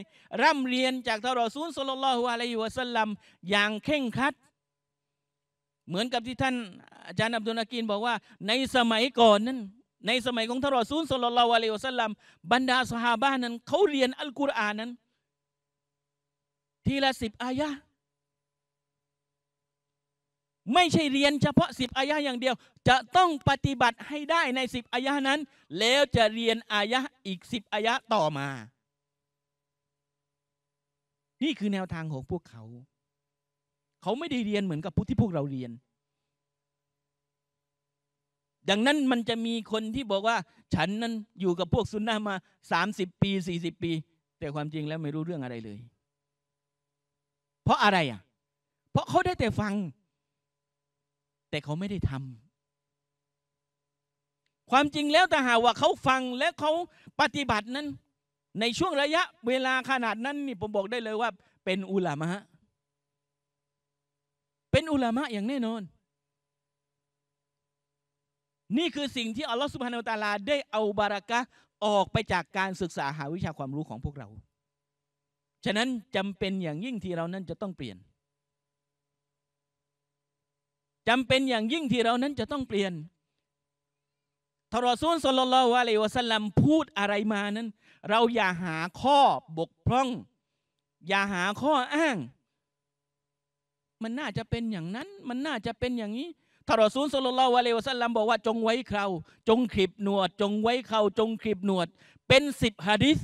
ร่ำเรียนจากทารอซูลสลลลอฮุอะลัยฮิวะสัลลัมอย่างเข่งคัด เหมือนกับที่ท่านอาจารย์อับดุลอากีนบอกว่า ในสมัยก่อนนั้น ในสมัยของทารอซูลสลลลอฮุอะลัยฮิวะสัลลัมบรรดาสหายนั้นเขาเรียนอัลกุรอานนั้น ทีละสิบอายะห์ไม่ใช่เรียนเฉพาะสิบอายะอย่างเดียวจะต้องปฏิบัติให้ได้ในสิบอายะนั้นแล้วจะเรียนอายะอีกสิบอายะต่อมา นี่คือแนวทางของพวกเขา เขาไม่ได้เรียนเหมือนกับพวกที่พวกเราเรียนดังนั้นมันจะมีคนที่บอกว่าฉันนั้นอยู่กับพวกซุนนะมาสสามิบปีสสี่ิบปี แต่ความจริงแล้วไม่รู้เรื่องอะไรเลย เพราะอะไรอ่ะเพราะเขาได้แต่ฟังแต่เขาไม่ได้ทำ ความจริงแล้วแต่หาว่าเขาฟังและเขาปฏิบัตินั้นในช่วงระยะเวลาขนาดนั้นนี่ ผมบอกได้เลยว่าเป็นอุลามะเป็นอุลามะอย่างแน่นอน นี่คือสิ่งที่อัลลอฮฺสุบฮานาอัตาลาได้เอาบารักะออกไปจากการศึกษาหาวิชาความรู้ของพวกเรา ฉะนั้นจำเป็นอย่างยิ่งที่เรานั้นจะต้องเปลี่ยนจำเป็นอย่างยิ่งที่เรานั้นจะต้องเปลี่ยน ทรอซูลสลลลวะเลวะสลัมพูดอะไรมานั้น เราอย่าหาข้อบกพร่อง อย่าหาข้ออ้าง มันน่าจะเป็นอย่างนั้น มันน่าจะเป็นอย่างนี้ทรอซูลสลลลวะเลวะสลัมบอกว่าจงไว้เคราจงขีบหนวด จงไว้เขาจงขีบหนวด เป็นสิบฮะดิษ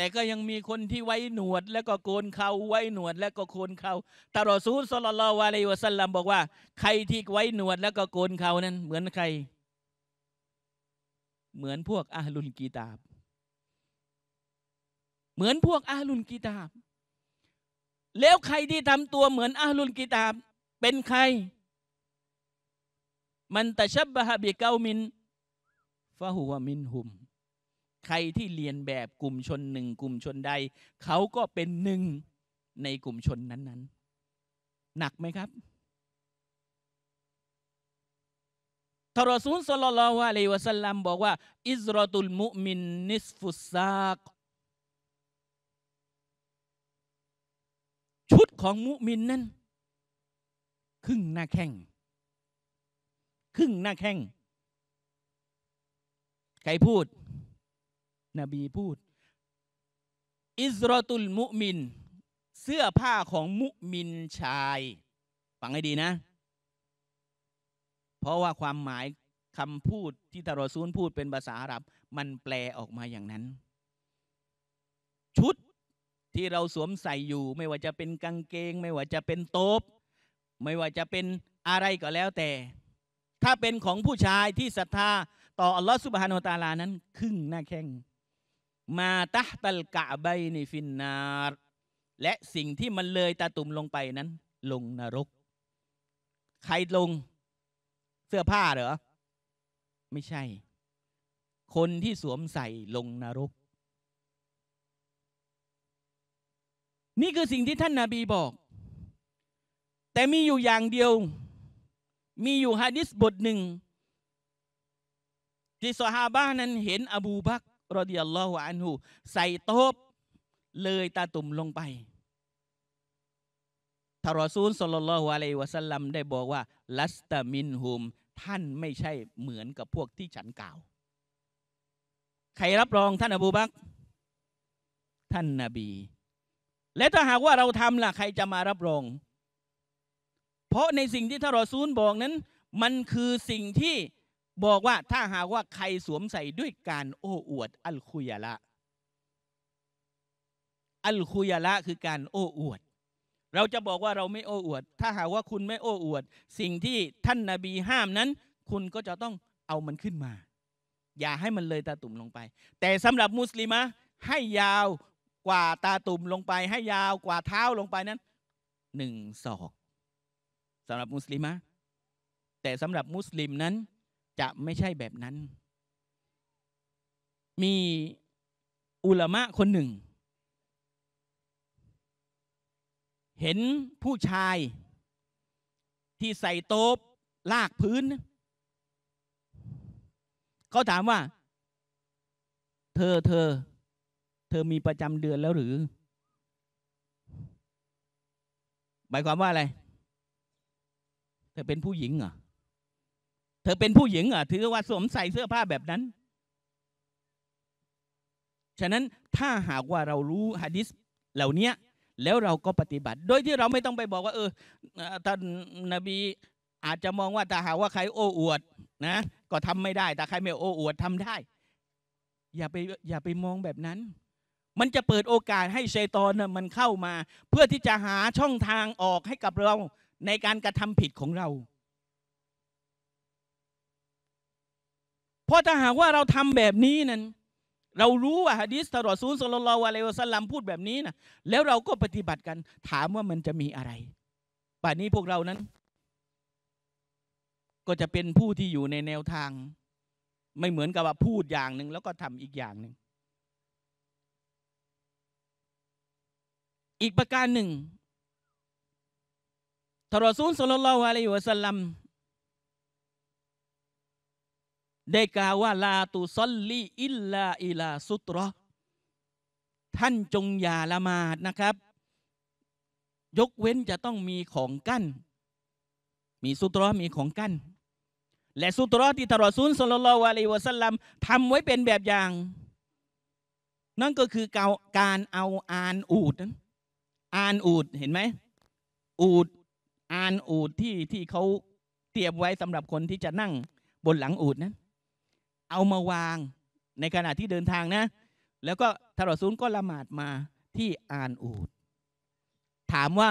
แต่ก็ยังมีคนที่ไว้หนวด แล้วก็โกนเขาไว้หนวด แล้วก็โกนเขาตารอซูลสลลวะลวะสัลลัมบอกว่าใครที่ไว้หนวดแล้วก็โกนเขานั้น เหมือนใคร เหมือนพวกอาลุนกีตาบ เหมือนพวกอาลุนกีตาบ แล้วใครที่ทำตัวเหมือนอาลุนกีตาบ เป็นใคร มันตะชับบะฮะบิเกามินฟะฮุวะมินหุมใครที่เรียนแบบกลุ่มชนหนึ่งกลุ่มชนใด เขาก็เป็นหนึ่งในกลุ่มชนนั้นๆ หนักไหมครับทารซูลสลลัลวะเลวะสัลลัมบอกว่า อิสรตุลมุมินนิสฟุซากชุดของมุมินนั้นครึ่งหน้าแข้งครึ่งหน้าแข้งใครพูดนบีพูด อิสรตุลมุมิน เสื้อผ้าของมุมินชาย ฟังให้ดีนะ เพราะว่าความหมายคำพูดที่ตารอซูลพูดเป็นภาษาอาหรับ มันแปลออกมาอย่างนั้น ชุดที่เราสวมใส่อยู่ ไม่ว่าจะเป็นกางเกง ไม่ว่าจะเป็นโต๊บไม่ว่าจะเป็นอะไรก็แล้วแต่ ถ้าเป็นของผู้ชายที่ศรัทธา ต่ออัลลอฮฺสุบฮานาตาลานั้นครึ่งหน้าแข้งมาตัตัลกะใบในฟินนาร์และสิ่งที่มันเลยตาตุ่มลงไปนั้น ลงนรก ใครลง เสื้อผ้าเหรอ ไม่ใช่ คนที่สวมใส่ลงนรก นี่คือสิ่งที่ท่านนาบีบอก แต่มีอยู่อย่างเดียว มีอยู่ฮะดิษบทหนึ่งที่สฮาบ้านั้นเห็นอบูบักรอดียัลลอฮฺอันหูใส่โต๊บเลยตาตุ่มลงไปทารอซูลสลลลอฮวอะลัยวะสัลลัมได้บอกว่า ลัสตามินหุมท่านไม่ใช่เหมือนกับพวกที่ฉันกล่าว ใครรับรองท่านอบูบัก ท่านนาบี และถ้าหากว่าเราทำล่ะใครจะมารับรอง เพราะในสิ่งที่ทารอซูลบอกนั้น มันคือสิ่งที่บอกว่าถ้าหากว่าใครสวมใส่ด้วยการโอ้อวด อัลคุยละ อัลคุยละคือการโอ้อวด เราจะบอกว่าเราไม่โอ้อวด ถ้าหากว่าคุณไม่โอ้อวด สิ่งที่ท่านนาบีห้ามนั้น คุณก็จะต้องเอามันขึ้นมา อย่าให้มันเลยตาตุ่มลงไป แต่สำหรับมุสลิมะ ให้ยาวกว่าตาตุ่มลงไป ให้ยาวกว่าเท้าลงไปนั้นหนึ่งศอกสำหรับมุสลิมะ แต่สำหรับมุสลิมนั้นจะไม่ใช่แบบนั้น มีอุลมะคนหนึ่ง เห็นผู้ชายที่ใส่โต๊บลากพื้น เขาถามว่า เธอเธอเธอมีประจำเดือนแล้วหรือ หมายความว่าอะไร เธอเป็นผู้หญิงเหรอเธอเป็นผู้หญิงอ่ะถือว่าสวมใส่เสื้อผ้าแบบนั้น ฉะนั้นถ้าหากว่าเรารู้ฮะดิษเหล่านี้แล้วเราก็ปฏิบัติ โดยที่เราไม่ต้องไปบอกว่า เออท่านนบีอาจจะมองว่าถ้าหากว่าใครโอ้อวด นะ ก็ทำไม่ได้แต่ใครไม่โอ้อวดทำได้อย่าไปอย่าไปมองแบบนั้น มันจะเปิดโอกาสให้ชัยตอนมันเข้ามา เพื่อที่จะหาช่องทางออกให้กับเราในการกระทำผิดของเราพราะถ้าหากว่าเราทำแบบนี้นั้นเรารู้ว่าฮะดิษตลอดซูลสลลวะเลวสลัมพูดแบบนี้นะแล้วเราก็ปฏิบัติกัน ถามว่ามันจะมีอะไรป่านนี้พวกเรานั้น ก็จะเป็นผู้ที่อยู่ในแนวทาง ไม่เหมือนกับว่าพูดอย่างหนึ่งแล้วก็ทำอีกอย่างหนึ่ง อีกประการหนึ่งทรอซูลสุลลลวะเลวะสลัมได้กล่าวว่าลาตุซอลลีอิลลาอิลาสุตรอท่านจงอย่าละหมาดนะครับ ยกเว้นจะต้องมีของกั้น มีสุตรอมีของกั้น และสุตรอที่ทรอซุลสลลอวะลีวะสลัมทำไว้เป็นแบบอย่าง นั่นก็คือการเอาอานอูดนั้นอานอูดเห็นไหม อูดอานอูดที่ที่เขาเตรียมไว้สำหรับคนที่จะนั่งบนหลังอูดนั้นเอามาวางในขณะที่เดินทางนะ แล้วก็ทารอซูลก็ละหมาดมาที่อานอูด ถามว่า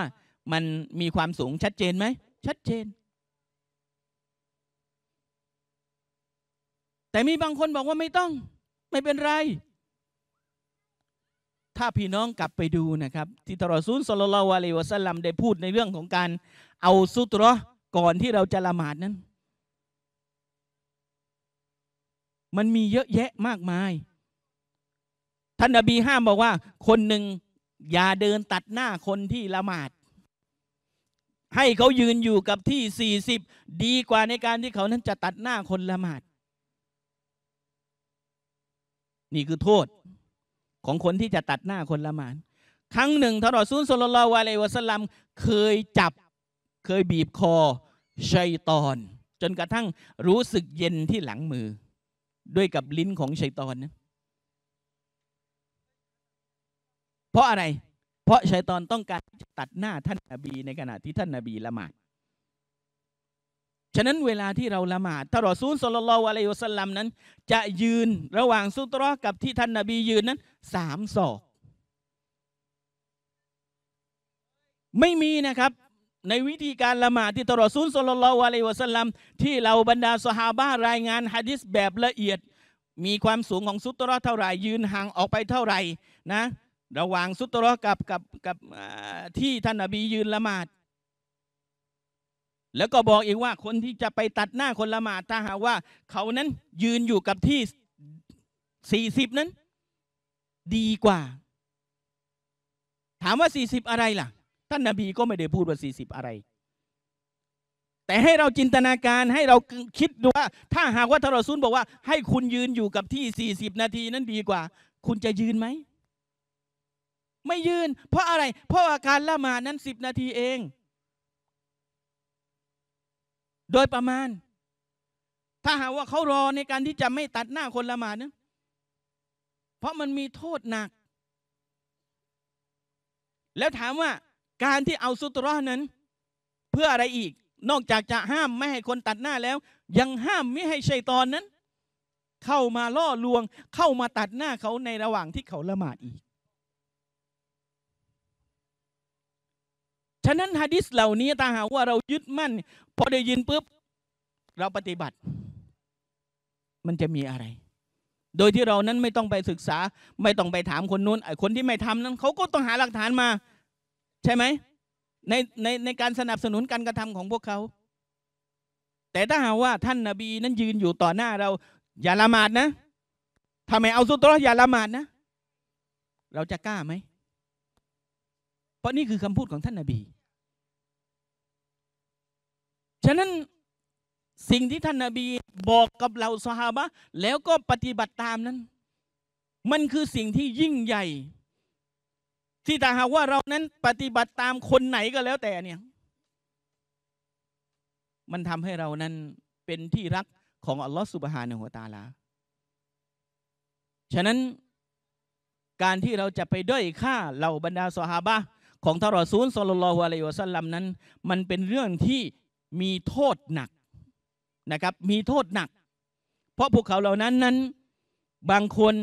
มันมีความสูงชัดเจนไหม ชัดเจน แต่มีบางคนบอกว่าไม่ต้อง ไม่เป็นไร ถ้าพี่น้องกลับไปดูนะครับ ที่ทารอซูลสลลัลวะลีวะสลลัมได้พูดในเรื่องของการเอาสุตรอก่อนที่เราจะละหมาดนั้นมันมีเยอะแยะมากมาย ท่านอบีห้ามบอกว่า คนหนึ่งอย่าเดินตัดหน้าคนที่ละหมาด ให้เขายืนอยู่กับที่สสี่ิบดีกว่าในการที่เขานั้นจะตัดหน้าคนละหมาด นี่คือโทษของคนที่จะตัดหน้าคนละหมาด ครั้งหนึ่งทรอซุลสลลวะเลวะสลัมเคยจับ เคยบีบคอชัยตอน จนกระทั่งรู้สึกเย็นที่หลังมือด้วยกับลิ้นของชัยตอนนะเพราะอะไร เพราะชัยตอนต้องการจะตัดหน้าท่านนาบีในขณะที่ท่านนาบีละหมาด ฉะนั้นเวลาที่เราละหมาดถ้ารอซูลสลลวะลยุสลัมนั้น จะยืนระหว่างสุตรอกับที่ท่านนาบียืนนั้นสามศอก ไม่มีนะครับในวิธีการละหมาดที่ตรอซุนสุลลัวะเลวะสลัมที่เราบรรดาสหาบารายงานฮะดิษแบบละเอียดมีความสูงของสุตรอเท่าไหร่ยืนห่างออกไปเท่าไหร่นะระหว่างสุตรอกับกับกับที่ท่านอบียืนละหมาดแล้วก็บอกอีกว่าคนที่จะไปตัดหน้าคนละหมาดถ้าหาว่า เขานั้นยืนอยู่กับที่สี่สิบนั้น ดีกว่า ถามว่าสี่สิบอะไรล่ะท่านนบีก็ไม่ได้พูดว่าสี่สิบอะไรแต่ให้เราจินตนาการให้เราคิดดูว่า ถ้าหากว่าทารซุนบอกว่า ให้คุณยืนอยู่กับที่สี่สิบนาทีนั้นดีกว่า คุณจะยืนไหม ไม่ยืน เพราะอะไร เพราะอาการละหมาดนั้นสิบนาทีเอง โดยประมาณ ถ้าหากว่าเขารอในการที่จะไม่ตัดหน้าคนละหมาดนะ เพราะมันมีโทษหนัก แล้วถามว่าการที่เอาสุตรอนั้น เพื่ออะไรอีกนอกจากจะห้ามไม่ให้คนตัดหน้าแล้ว ยังห้ามไม่ให้ชัยตอนนั้น เข้ามาล่อลวงเข้ามาตัดหน้าเขาในระหว่างที่เขาละหมาดอีก ฉะนั้นฮะดิษเหล่านี้ตาหาว่าเรายึดมั่นพอได้ยินปุ๊บเราปฏิบัติ มันจะมีอะไร โดยที่เรานั้นไม่ต้องไปศึกษาไม่ต้องไปถามคนนู้นไอ้คนที่ไม่ทำนั้น เขาก็ต้องหาหลักฐานมาใช่ไหมในในในการสนับสนุนการกระทำของพวกเขา แต่ถ้าหาว่าท่านนาบีนั้นยืนอยู่ต่อหน้าเราอย่าละหมาดนะทำไมเอาสุตรอย่าละหมาดนะ เราจะกล้าไหม เพราะนี่คือคำพูดของท่านนาบี ฉะนั้นสิ่งที่ท่านนาบีบอกกับเราสหาบะแล้วก็ปฏิบัติตามนั้น มันคือสิ่งที่ยิ่งใหญ่ที่ถต่หากว่าเรานั้นปฏิบัติตามคนไหนก็แล้วแต่เนี่ย มันทำให้เรานั้นเป็นที่รักของอัลลอฮฺสุบฮานะหัวตาลา ฉะนั้นการที่เราจะไปด้อยค่าเหล่าบรรดาสหาบะของทารอซูลสลลลอฮุอะลัยวะสัลลัมนั้น มันเป็นเรื่องที่มีโทษหนักนะครับ มีโทษหนัก เพราะพวกเขาเหล่านั้นนั้นบางคน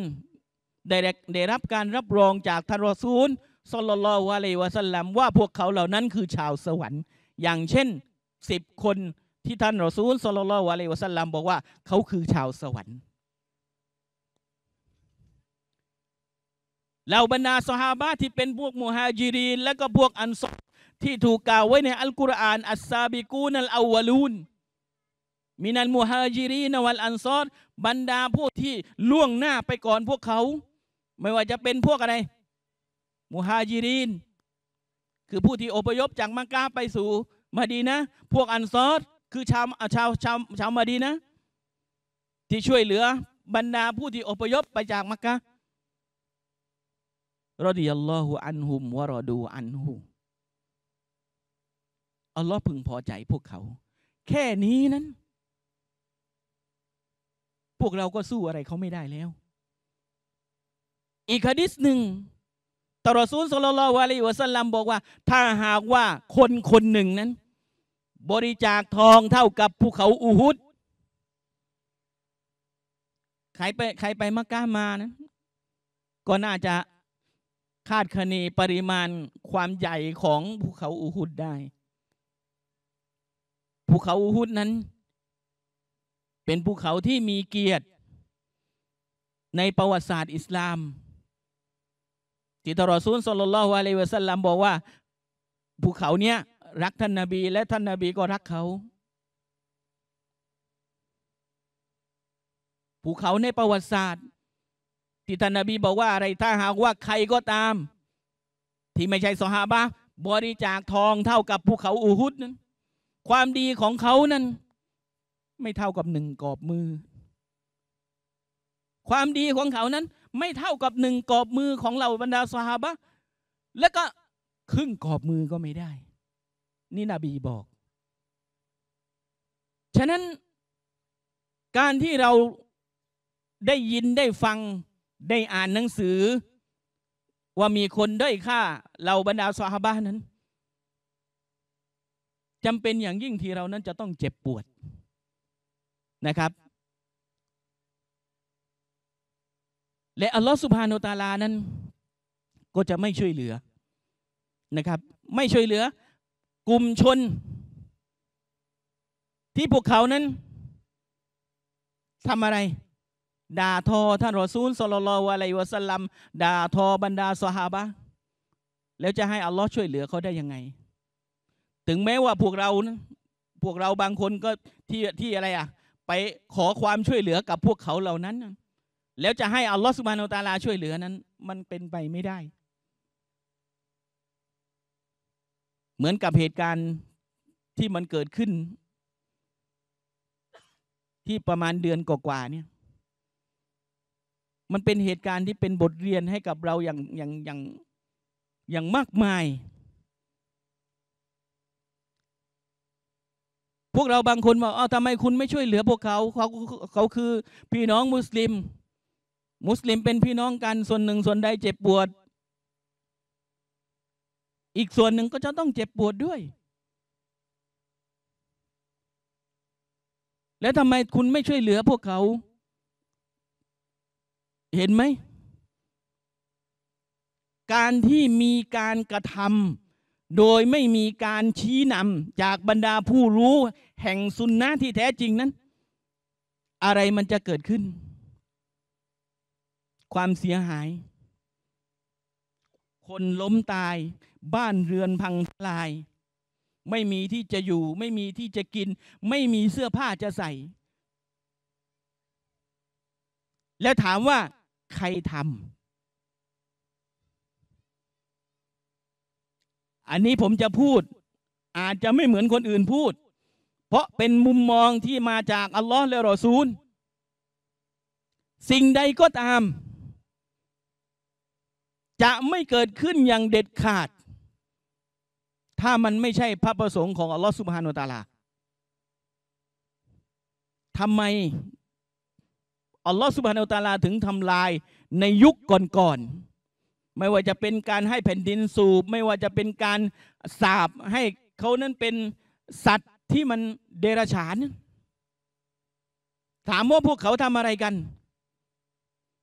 ได้ได้รับการรับรองจากทารอซูลสลลลวะเลวะสลัมว่า พวกเขาเหล่านั้นคือชาวสวรรค์ อย่างเช่นสิบคนที่ท่านรอซูลสลลลวะเลวะสลัมบอกว่าเขาคือชาวสวรรค์เหล่าบรรดาสหาบะที่เป็นพวกมุฮาจิรีน และก็พวกอันซอที่ถูกกล่าวไว้ในอัลกุรอาน อัสซาบิกูนัลอาวลูนมินัลมุฮาจิรีนวัลอันซอรบรรดาพวกที่ล่วงหน้าไปก่อนพวกเขา ไม่ว่าจะเป็นพวกอะไรมุฮาจิริน คือผู้ที่อพยพจากมักกะไปสู่มาดีนะพวกอันซอดคือชาวชาวชาวชาวมาดีนะ ที่ช่วยเหลือ บรรดาผู้ที่อพยพไปจากมักกะรอดิยัลลอฮุอันฮุมวะรอดูอันฮุอัลลอฮ์พึงพอใจพวกเขา แค่นี้นั้น พวกเราก็สู้อะไรเขาไม่ได้แล้ว อีกฮะดิษหนึ่งตรอซูลสุลลัลวะลีวะสลลัมบอกว่า ถ้าหากว่าคนคนหนึ่งนั้น บริจาคทองเท่ากับภูเขาอูฮุดใครไปใครไปมักกะมานะก็น่าจะคาดคะเนปริมาณความใหญ่ของภูเขาอูฮุดได้ ภูเขาอูฮุดนั้น เป็นภูเขาที่มีเกียรติ ในประวัติศาสตร์ อิสลามที่ทรอซูลสลลัลลอฮุอะลัยวะสัลลัมบอกว่า ภูเขาเนี้ยรักท่านนาบี และท่านนาบีก็รักเขา ภูเขาในประวัติศาสตร์ที่ท่านนาบีบอกว่าอะไรถ้าหากว่าใครก็ตาม ที่ไม่ใช่สหาบะบริจาคทองเท่ากับภูเขาอูฮุดนั้น ความดีของเขานั้น ไม่เท่ากับหนึ่งกอบมือ ความดีของเขานั้นไม่เท่ากับหนึ่งกอบมือของเหล่าบรรดาสหาบะและก็ครึ่งกอบมือก็ไม่ได้นี่นบีบอก ฉะนั้นการที่เราได้ยินได้ฟังได้อ่านหนังสือ ว่ามีคนด้อยค่าเหล่าบรรดาสหาบะนั้นจำเป็นอย่างยิ่งที่เรานั้นจะต้องเจ็บปวดนะครับและอัลลอฮฺสุบฮานุตาลา นั้น ก็จะไม่ช่วยเหลือนะครับ ไม่ช่วยเหลือ กลุ่มชน ที่พวกเขานั้นทำอะไรด่าทอท่าน รอซูลสลลวะลวะสลัมด่าทอ บรรดาสหาบะแล้วจะให้อัลลอฮ์ช่วยเหลือเขาได้ยังไง ถึงแม้ว่าพวกเรานะพวกเราบางคนก็ ที่ที่อะไรอ่ะไปขอความช่วยเหลือกับพวกเขาเหล่านั้นนะแล้วจะให้อัลลอฮฺสุบานอตาลาช่วยเหลือนั้นมันเป็นไปไม่ได้ เหมือนกับเหตุการณ์ที่มันเกิดขึ้น ที่ประมาณเดือนกว่าๆเนี่ยมันเป็นเหตุการณ์ที่เป็นบทเรียนให้กับเราอย่างอย่างอย่างอย่างมากมาย พวกเราบางคนบอกอ้าวทำไมคุณไม่ช่วยเหลือพวกเขา เขาเขาคือพี่น้องมุสลิมมุสลิมเป็นพี่น้องกัน ส่วนหนึ่งส่วนใดเจ็บปวด อีกส่วนหนึ่งก็จะต้องเจ็บปวดด้วย แล้วทำไมคุณไม่ช่วยเหลือพวกเขา เห็นไหม การที่มีการกระทำโดยไม่มีการชี้นำจากบรรดาผู้รู้แห่งสุนนะที่แท้จริงนั้น อะไรมันจะเกิดขึ้นความเสียหาย คนล้มตายบ้านเรือนพังทลาย ไม่มีที่จะอยู่ไม่มีที่จะกิน ไม่มีเสื้อผ้าจะใส่ แล้วถามว่าใครทำอันนี้ผมจะพูดอาจจะไม่เหมือนคนอื่นพูด เพราะเป็นมุมมองที่มาจากอัลลอฮ์และรอซูล สิ่งใดก็ตามจะไม่เกิดขึ้นอย่างเด็ดขาด ถ้ามันไม่ใช่พระประสงค์ของอัลลอฮฺสุบฮานุตาลาทำไมอัลลอฮฺสุบฮานุตาลาถึงทำลายในยุคก่อนๆไม่ว่าจะเป็นการให้แผ่นดินสูบไม่ว่าจะเป็นการสาบให้เขานั้นเป็นสัตว์ที่มันเดรัจฉาน ถามว่าพวกเขาทำอะไรกัน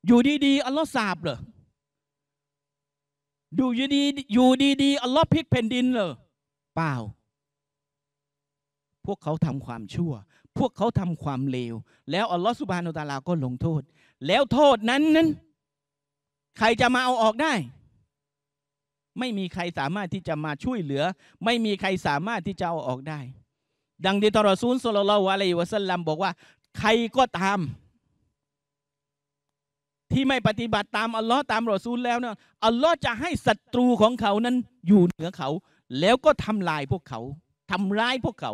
อยู่ดีๆอัลลอฮ์สาบเหรอดูอยู่ดีอยู่ดีๆอัลลอฮ์พลิกแผ่นดินเหรอเปล่า พวกเขาทำความชั่ว พวกเขาทำความเลวแล้วอัลลอฮ์สุบานุตาลา ก็ลงโทษแล้วโทษนั้นนั้น ใครจะมาเอาออกได้ ไม่มีใครสามารถที่จะมาช่วยเหลือ ไม่มีใครสามารถที่จะเอาออกได้ ดังที่ตรอซูลสุลลัลวะลัยวะสัลลัมบอกว่า ใครก็ตามที่ไม่ปฏิบัติตามอัลลอฮ์ตามรอซูลแล้วเนี่ยอัลลอฮ์จะให้ศัตรูของเขานั้นอยู่เหนือเขา แล้วก็ทำลายพวกเขา ทำร้ายพวกเขา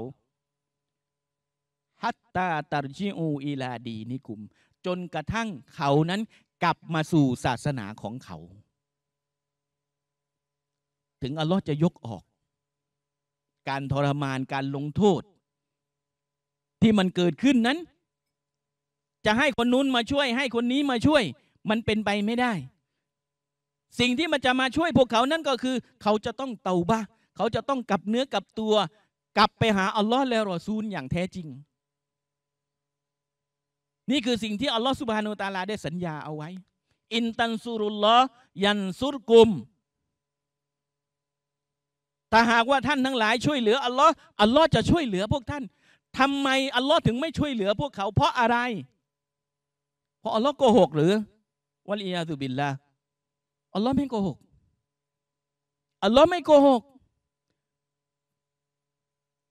ฮัตตาตารจิอูอีลาดีนิกุมจนกระทั่งเขานั้นกลับมาสู่ศาสนาของเขา ถึงอัลลอฮ์จะยกออก การทรมานการลงโทษ ที่มันเกิดขึ้นนั้น จะให้คนนู้นมาช่วยให้คนนี้มาช่วยมันเป็นไปไม่ได้ สิ่งที่มันจะมาช่วยพวกเขานั่นก็คือ เขาจะต้องเตาบ้าเขาจะต้องกลับเนื้อกลับตัว กลับไปหาอัลลอฮ์และรอซูลอย่างแท้จริง นี่คือสิ่งที่อัลลอฮ์สุบฮานูตาลาได้สัญญาเอาไว้ อินตันซูรุลลอยันซุรกุมถ้าหากว่าท่านทั้งหลายช่วยเหลืออัลลอฮ์อัลลอฮ์จะช่วยเหลือพวกท่าน ทำไมอัลลอฮ์ถึงไม่ช่วยเหลือพวกเขาเพราะอะไร เพราะอัลลอฮ์โกหกหรือวัลียาตุบิลละอัลลอฮ์ไม่โกหกอัลลอฮ์ไม่โกหก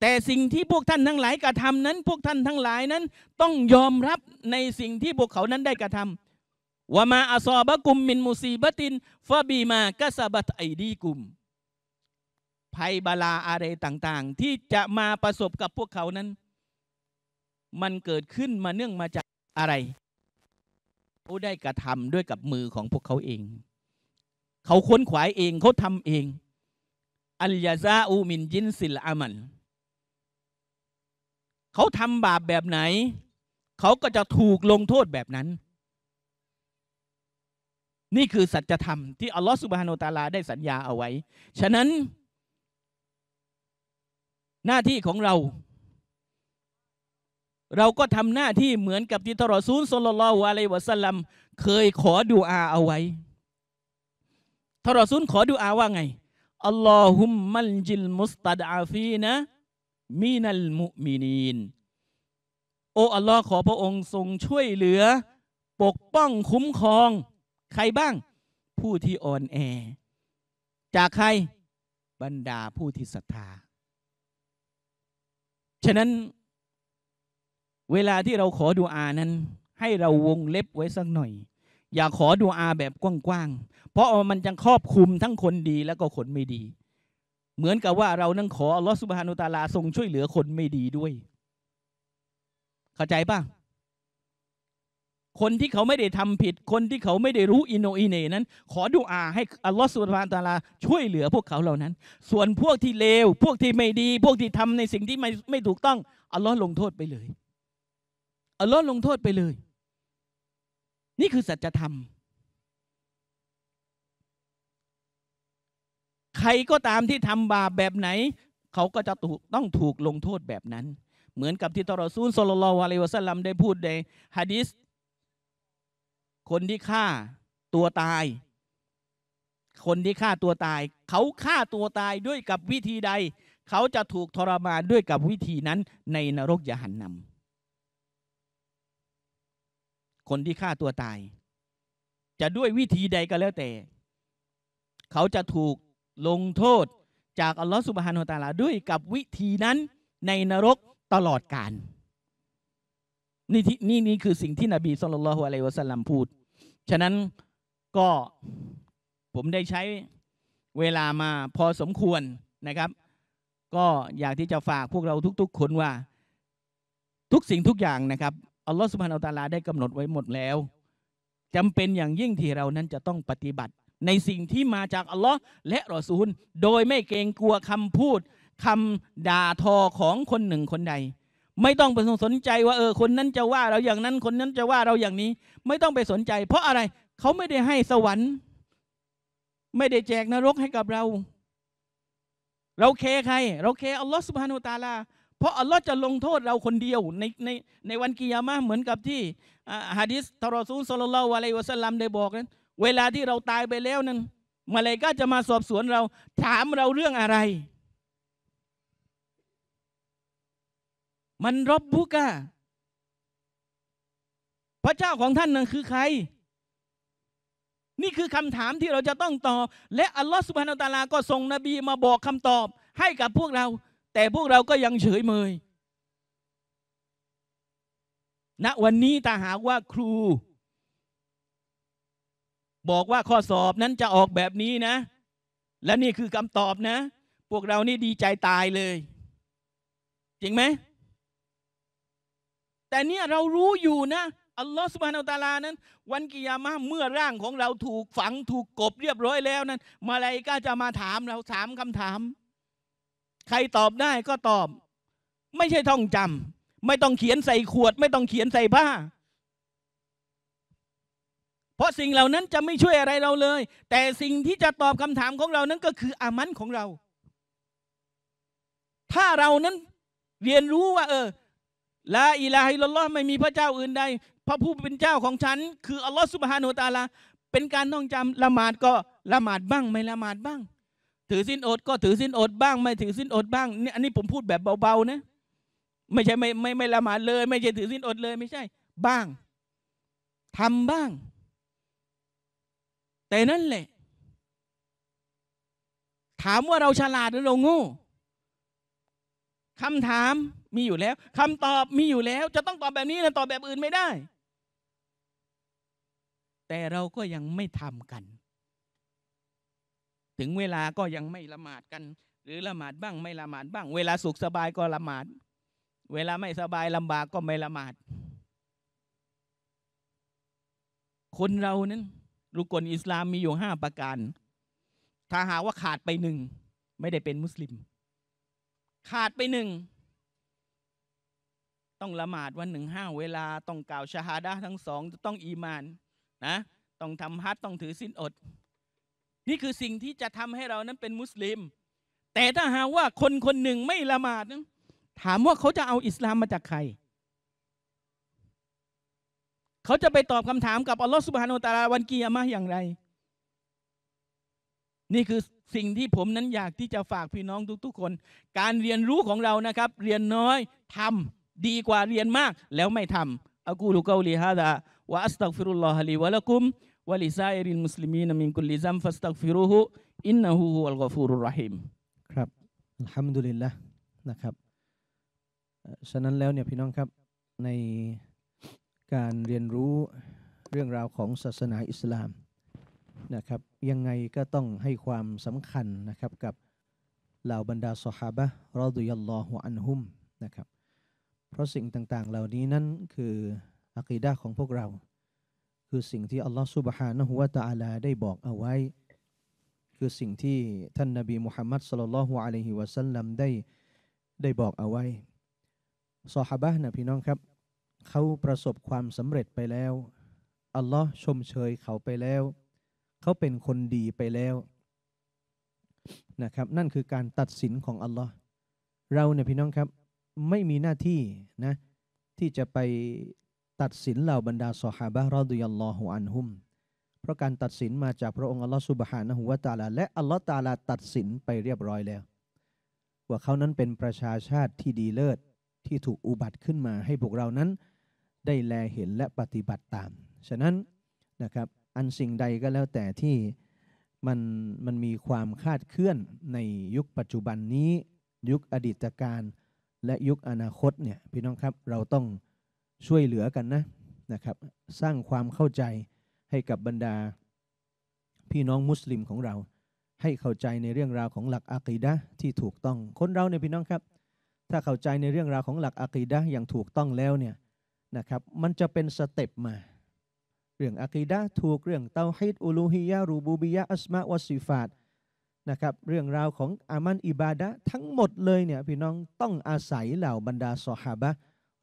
แต่สิ่งที่พวกท่านทั้งหลายกระทำนั้น พวกท่านทั้งหลายนั้น ต้องยอมรับในสิ่งที่พวกเขานั้นได้กระทำว่ามาอาซอบะกุม มินมุซีบะตินฟะบีมากะซาบัตไอดีกุม ภัยบาลาอะไรต่าง ๆ ที่จะมาประสบกับพวกเขานั้น มันเกิดขึ้นมาเนื่องมาจากอะไรเขาได้กระทำด้วยกับมือของพวกเขาเอง เขาค้นขวายเอง เขาทำเอง อัลยาซาอูมินจินสิลอามัน เขาทำบาปแบบไหน เขาก็จะถูกลงโทษแบบนั้น นี่คือสัจธรรมที่ อัลลอฮฺสุบฮานุตาลาได้สัญญาเอาไว้ ฉะนั้นหน้าที่ของเราเราก็ทำหน้าที่เหมือนกับที่ทรอซูลสลลลวะลัยวะสัลลัม เคยขอดูอาเอาไว้ ทรอซูลขอดูอาว่าไงอัลลอฮุมมัลจิลมุสตัดอาฟีนะมีนัลมุมินีน โอ้ อัลลอฮ์ขอพระองค์ทรงช่วยเหลือ ปกป้องคุ้มครอง ใครบ้างผู้ที่อ่อนแอ จากใคร บรรดาผู้ที่ศรัทธา ฉะนั้นเวลาที่เราขอดูอานั้น ให้เราวงเล็บไว้สักหน่อย อย่าขอดูอาแบบกว้างๆเพราะมันจะครอบคลุมทั้งคนดีแล้วก็คนไม่ดี เหมือนกับว่าเรานั่งขออัลลอฮฺสุบฮานุตาลาทรงช่วยเหลือคนไม่ดีด้วยเข้าใจป่ะคนที่เขาไม่ได้ทำผิดคนที่เขาไม่ได้รู้อินโนอินเนนั้น ขอดุอาให้อัลลอฮฺสุบฮานุตาลาช่วยเหลือพวกเขาเหล่านั้น ส่วนพวกที่เลว พวกที่ไม่ดี พวกที่ทำในสิ่งที่ไม่ไม่ถูกต้อง อัลลอฮ์ลงโทษไปเลยอัลลอฮ์ลงโทษไปเลย นี่คือสัจธรรม ใครก็ตามที่ทำบาป แบบไหน เขาก็จะถูกต้องถูกลงโทษแบบนั้น เหมือนกับที่ตรอซูลสลลอวะเลวะสัลลัมได้พูดในฮะดิษคนที่ฆ่าตัวตาย คนที่ฆ่าตัวตาย เขาฆ่าตัวตายด้วยกับวิธีใด เขาจะถูกทรมานด้วยกับวิธีนั้น ในนรกยะหันนำคนที่ฆ่าตัวตาย จะด้วยวิธีใดก็แล้วแต่ เขาจะถูกลงโทษ จากอัลลอฮฺสุบฮานุตาลาด้วย กับวิธีนั้นในนรกตลอดกาลนี่นี่นี่คือสิ่งที่นบีสุลต่านละฮ์อะลัยวะสัลลัมพูดฉะนั้นก็ผมได้ใช้เวลามาพอสมควรนะครับ ก็อยากที่จะฝากพวกเราทุก ๆคนว่า ทุกสิ่งทุกอย่างนะครับอัลลอฮฺสุบฮานาอัลตาลาได้กำหนดไว้หมดแล้วจำเป็นอย่างยิ่งที่เรานั้นจะต้องปฏิบัติ ในสิ่งที่มาจากอัลลอฮ์และรอซูลโดยไม่เกรงกลัวคำพูดคำด่าทอของคนหนึ่งคนใด ไม่ต้องไปสนใจว่าเออคนนั้นจะว่าเราอย่างนั้นคนนั้นจะว่าเราอย่างนี้ ไม่ต้องไปสนใจ เพราะอะไรเขาไม่ได้ให้สวรรค์ ไม่ได้แจกนรกให้กับเรา เราเคใครเราเคอัลลอฮ์สุบฮานุตาลาเพราะอัลลอฮ์จะลงโทษเราคนเดียวในในในวันกิยามะเหมือนกับที่ฮะดิษทารอซูลสลลลวะลัยวะสัลลัมได้บอกนั้นเวลาที่เราตายไปแล้วนั้นมาเลก็จะมาสอบสวนเรา ถามเราเรื่องอะไร มันรบบุกะพระเจ้าของท่านนั้นคือใคร นี่คือคำถามที่เราจะต้องตอบและอัลลอฮฺสุบฮานาตาลา ก็ส่งนบีมาบอกคำตอบให้กับพวกเราแต่พวกเราก็ยังเฉยเมยณนะวันนี้ถ้าหากว่าครู บอกว่าข้อสอบนั้นจะออกแบบนี้นะ และนี่คือคำตอบนะ พวกเรานี่ดีใจตายเลย จริงไหม แต่เนี่ยเรารู้อยู่นะ อัลลอฮฺสุบานอัลตาลานั้น วันกิยามะเมื่อร่างของเราถูกฝังถูกกบเรียบร้อยแล้วนั้น มาลายกาจะมาถามเราถามคำถามใครตอบได้ก็ตอบ ไม่ใช่ท่องจำไม่ต้องเขียนใส่ขวด ไม่ต้องเขียนใส่ผ้า เพราะสิ่งเหล่านั้นจะไม่ช่วยอะไรเราเลย แต่สิ่งที่จะตอบคำถามของเรานั้นก็คืออามันของเรา ถ้าเรานั้นเรียนรู้ว่า เออละอิลาฮิลลอฮ์ไม่มีพระเจ้าอื่นใดพระผู้เป็นเจ้าของฉัน คืออัลลอฮ์สุบฮานุตาลาเป็นการต้องจำละหมาดก็ละหมาดบ้าง ไม่ละหมาดบ้างถือสินอดก็ถือสินอดบ้าง ไม่ถือสินอดบ้างนี่อันนี้ผมพูดแบบเบาๆนะไม่ใช่ไม่ไม่ไม่ละหมาดเลย ไม่ใช่ถือสินอดเลยไม่ใช่ บ้าง ทำบ้าง แต่นั่นแหละ ถามว่าเราฉลาดหรือเราโง่คำถามมีอยู่แล้วคำตอบมีอยู่แล้ว จะต้องตอบแบบนี้นะตอบแบบอื่นไม่ได้ แต่เราก็ยังไม่ทำกันถึงเวลาก็ยังไม่ละหมาดกัน หรือละหมาดบ้าง ไม่ละหมาดบ้าง เวลาสุขสบายก็ละหมาด เวลาไม่สบายลำบากก็ไม่ละหมาด คนเรานั้นรุกลอิสลามมีอยู่ห้าประการถ้าหาว่าขาดไปหนึ่งไม่ได้เป็นมุสลิม ขาดไปหนึ่งต้องละหมาดวันหนึ่งห้าเวลาต้องกล่าวชาฮาดะทั้งสองต้องอีมานนะต้องทำฮัทต้องถือสินอดนี่คือสิ่งที่จะทำให้เรานั้นเป็นมุสลิม แต่ถ้าหาว่าคนคนหนึ่งไม่ละหมาดนั้นถามว่าเขาจะเอาอิสลามมาจากใคร เขาจะไปตอบคำถามกับ อัลลอฮฺสุบฮานุตาลาวันกียามะอย่างไร นี่คือสิ่งที่ผมนั้นอยากที่จะฝากพี่น้องทุก ๆ คน การเรียนรู้ของเรานะครับ เรียนน้อยทำดีกว่าเรียนมากแล้วไม่ทำ أقول قولي ه ذ ฟิรุลลอฮ ا ลีวะละกุม ولسائر المسلمين من كل ذنب فاستغفروه إنه هو الغفور الرحيم ครับอัลฮัมดุลิลละนะครับฉะนั้นแล้วเนี่ยพี่น้องครับในการเรียนรู้เรื่องราวของศาสนาอิสลามนะครับยังไงก็ต้องให้ความสำคัญนะครับกับเหล่าบรรดาสหายรอดุยัลลอฮุอันฮุมนะครับเพราะสิ่งต่างๆ เหล่านี้นั้นคืออักีดะของพวกเราคือสิ่งที่อัลลอฮฺสุบฮานะฮุวาตาลาได้บอกเอาไว้ คือสิ่งที่ท่านนบีมุฮัมมัดสลลัลลอฮุอะลัยฮิวะสัลลัมได้ได้บอกเอาไว้ซอฮาบะนะพี่น้องครับเขาประสบความสำเร็จไปแล้วอัลลอฮ์ชมเชยเขาไปแล้วเขาเป็นคนดีไปแล้วนะครับนั่นคือการตัดสินของอัลลอฮ์เราเนี่ยพี่น้องครับไม่มีหน้าที่นะที่จะไปตัดสินเหล่าบรรดาสหาบะรอดุยลลอฮุอันฮุม เพราะการตัดสินมาจากพระองค์อัลลอฮ์สุบฮานะฮุวาตาลาและอัลลอฮ์ตาลาตัดสินไปเรียบร้อยแล้วว่าเขานั้นเป็นประชาชาติที่ดีเลิศที่ถูกอุบัติขึ้นมาให้พวกเรานั้นได้แลเห็นและปฏิบัติตาม ฉะนั้นนะครับอันสิ่งใดก็แล้วแต่ที่มันมันมีความคาดเคลื่อนในยุคปัจจุบันนี้ ยุคอดีตการและยุคอนาคตเนี่ยพี่น้องครับเราต้องช่วยเหลือกันนะนะครับ สร้างความเข้าใจให้กับบรรดาพี่น้องมุสลิมของเรา ให้เข้าใจในเรื่องราวของหลักอะกีดะที่ถูกต้อง คนเราเนี่ยพี่น้องครับ ถ้าเข้าใจในเรื่องราวของหลักอะกีดะอย่างถูกต้องแล้วเนี่ยนะครับมันจะเป็นสเต็ปมาเรื่องอะกีดะถูกเรื่องเตาฮิดอูลูฮิยารูบูบิยะอัสมาวสิฟาตนะครับเรื่องราวของอามันอิบาดะทั้งหมดเลยเนี่ยพี่น้องต้องอาศัยเหล่าบรรดาสหฮาบะ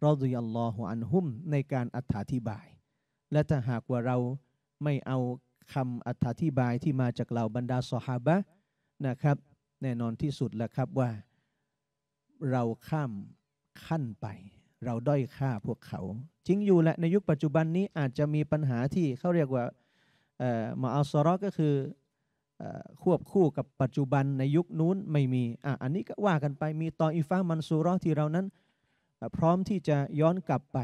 รอดุยัลลอฮุอันฮุม ในการอธิบาย และถ้าหากว่าเราไม่เอาคำอธิบายที่มาจากเหล่าบรรดาสหาบะนะครับ แน่นอนที่สุดแล้วครับว่าเราข้ามขั้นไป เราด้อยค่าพวกเขาจริงอยู่แหละในยุคปัจจุบันนี้อาจจะมีปัญหาที่เขาเรียกว่ามาอัลซอร์ก็คือควบคู่กับปัจจุบันในยุคนู้นไม่มีอ่ะอันนี้ก็ว่ากันไปมีตออิฟ้ามันซูรอที่เรานั้นพร้อมที่จะย้อนกลับไป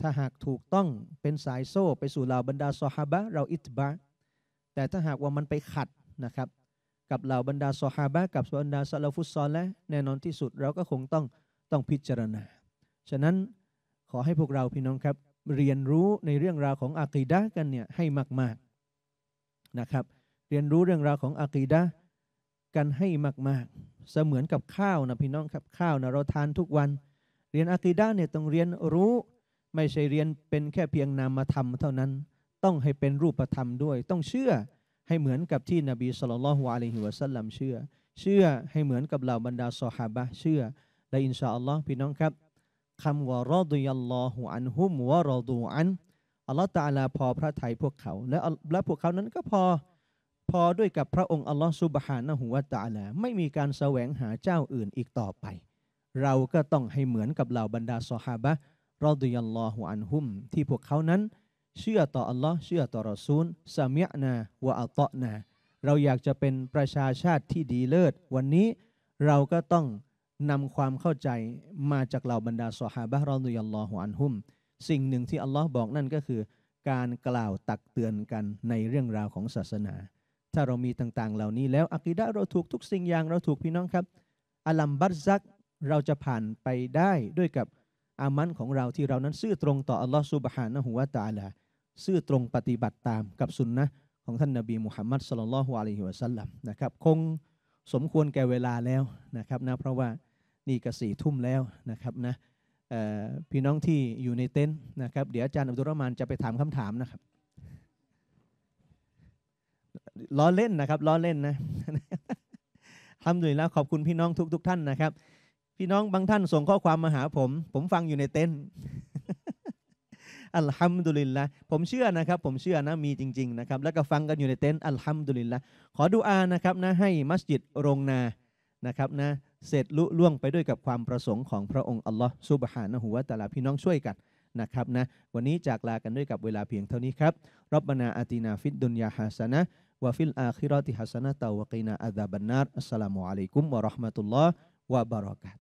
ถ้าหากถูกต้องเป็นสายโซ่ ไปสู่เหล่าบรรดาซอฮาบะเราอิตบะแต่ถ้าหากว่ามันไปขัดนะครับกับเหล่าบรรดาซอฮาบะกับบรรดาซาลฟุตซอลและแน่นอนที่สุดเราก็คงต้องต้องพิจารณา ฉะนั้นขอให้พวกเราพี่น้องครับเรียนรู้ในเรื่องราวของอะกีดะกันเนี่ยให้มากๆนะครับเรียนรู้เรื่องราวของอะกีดะกันให้มากๆ เสมือนกับข้าวนะพี่น้องครับข้าวนะเราทานทุกวันเรียนอะกีด้าเนี่ยต้องเรียนรู้ ไม่ใช่เรียนเป็นแค่เพียงนามธรรมเท่านั้น ต้องให้เป็นรูปธรรมด้วย ต้องเชื่อให้เหมือนกับที่นบีสุลต่านละฮุวะลัยฮิวะสัลลัมเชื่อเชื่อให้เหมือนกับเหล่าบรรดาสหาบะเชื่อและอินชาอัลลอฮ์พี่น้องครับคำว่ารอดุยัลลอฮุอันฮุมวะรอดูอันอัลลอฮ์ตาลาพอพระทัยพวกเขาและและพวกเขานั้นก็พอพอด้วยกับพระองค์อัลลอฮ์สุบฮานะฮุวะตาลาไม่มีการแสวงหาเจ้าอื่นอีกต่อไปเราก็ต้องให้เหมือนกับเหล่าบรรดาสหาบะรอดุยัลลอฮุอันฮุมที่พวกเขานั้น เชื่อต่ออัลลอฮ์เชื่อต่อรอซูลซามีนา วะอัลตอนา เราอยากจะเป็นประชาชาติที่ดีเลิศ วันนี้เราก็ต้องนำความเข้าใจมาจากเหล่าบรรดาสหาบะรอดุยัลลอฮุอันฮุมสิ่งหนึ่งที่อัลลอฮ์บอกนั่นก็คือ การกล่าวตักเตือนกันในเรื่องราวของศาสนา ถ้าเรามีต่าง ๆเหล่านี้แล้วอักิดะเราถูกทุกสิ่งอย่างเราถูกพี่น้องครับอัลัมบัตซักเราจะผ่านไปได้ด้วยกับอามันของเราที่เรานั้นซื่อตรงต่ออัลลอฮฺซุบฮานะฮุวาตาลาซื่อตรงปฏิบัติตามกับสุนนะของท่านนาบีมุฮัมมัดสลลัลลอฮุอะลัยฮิวะสัลลัมนะครับ คงสมควรแก่เวลาแล้วนะครับนะเพราะว่านี่กสี่ทุ่มแล้วนะครับนะพี่น้องที่อยู่ในเต็นท์นะครับ เดี๋ยวอาจารย์อับดุลรมานจะไปถามคำถามนะครับ ล้อเล่นนะครับล้อเล่นนะทำด้วยแล้วขอบคุณพี่น้องทุกทุกท่านนะครับพี่น้องบางท่านส่งข้อความมาหาผม ผมฟังอยู่ในเต็นอัลฮัมดุลิลละผมเชื่อนะครับผมเชื่อนะมีจริงๆนะครับแล้วก็ฟังกันอยู่ในเต็นอัลฮัมดุลิลละขอดูอานะครับนะให้มัสยิดโรงนา นะครับนะเสร็จลุล่วงไปด้วยกับความประสงค์ของพระองค์อัลลอฮ์ซุบฮานะฮุวาตาลาพี่น้องช่วยกันนะครับนะวันนี้จากลากันด้วยกับเวลาเพียงเท่านี้ครับรับบนาอาตินาฟิดดุนยาฮัสนะวาฟิลอาคิรอติฮัสนะตาวะกีนาอาดาบันนารอัสสลามุอะลัยกุมวะราะห์มะตุลลอฮ์วะบะเราะกาต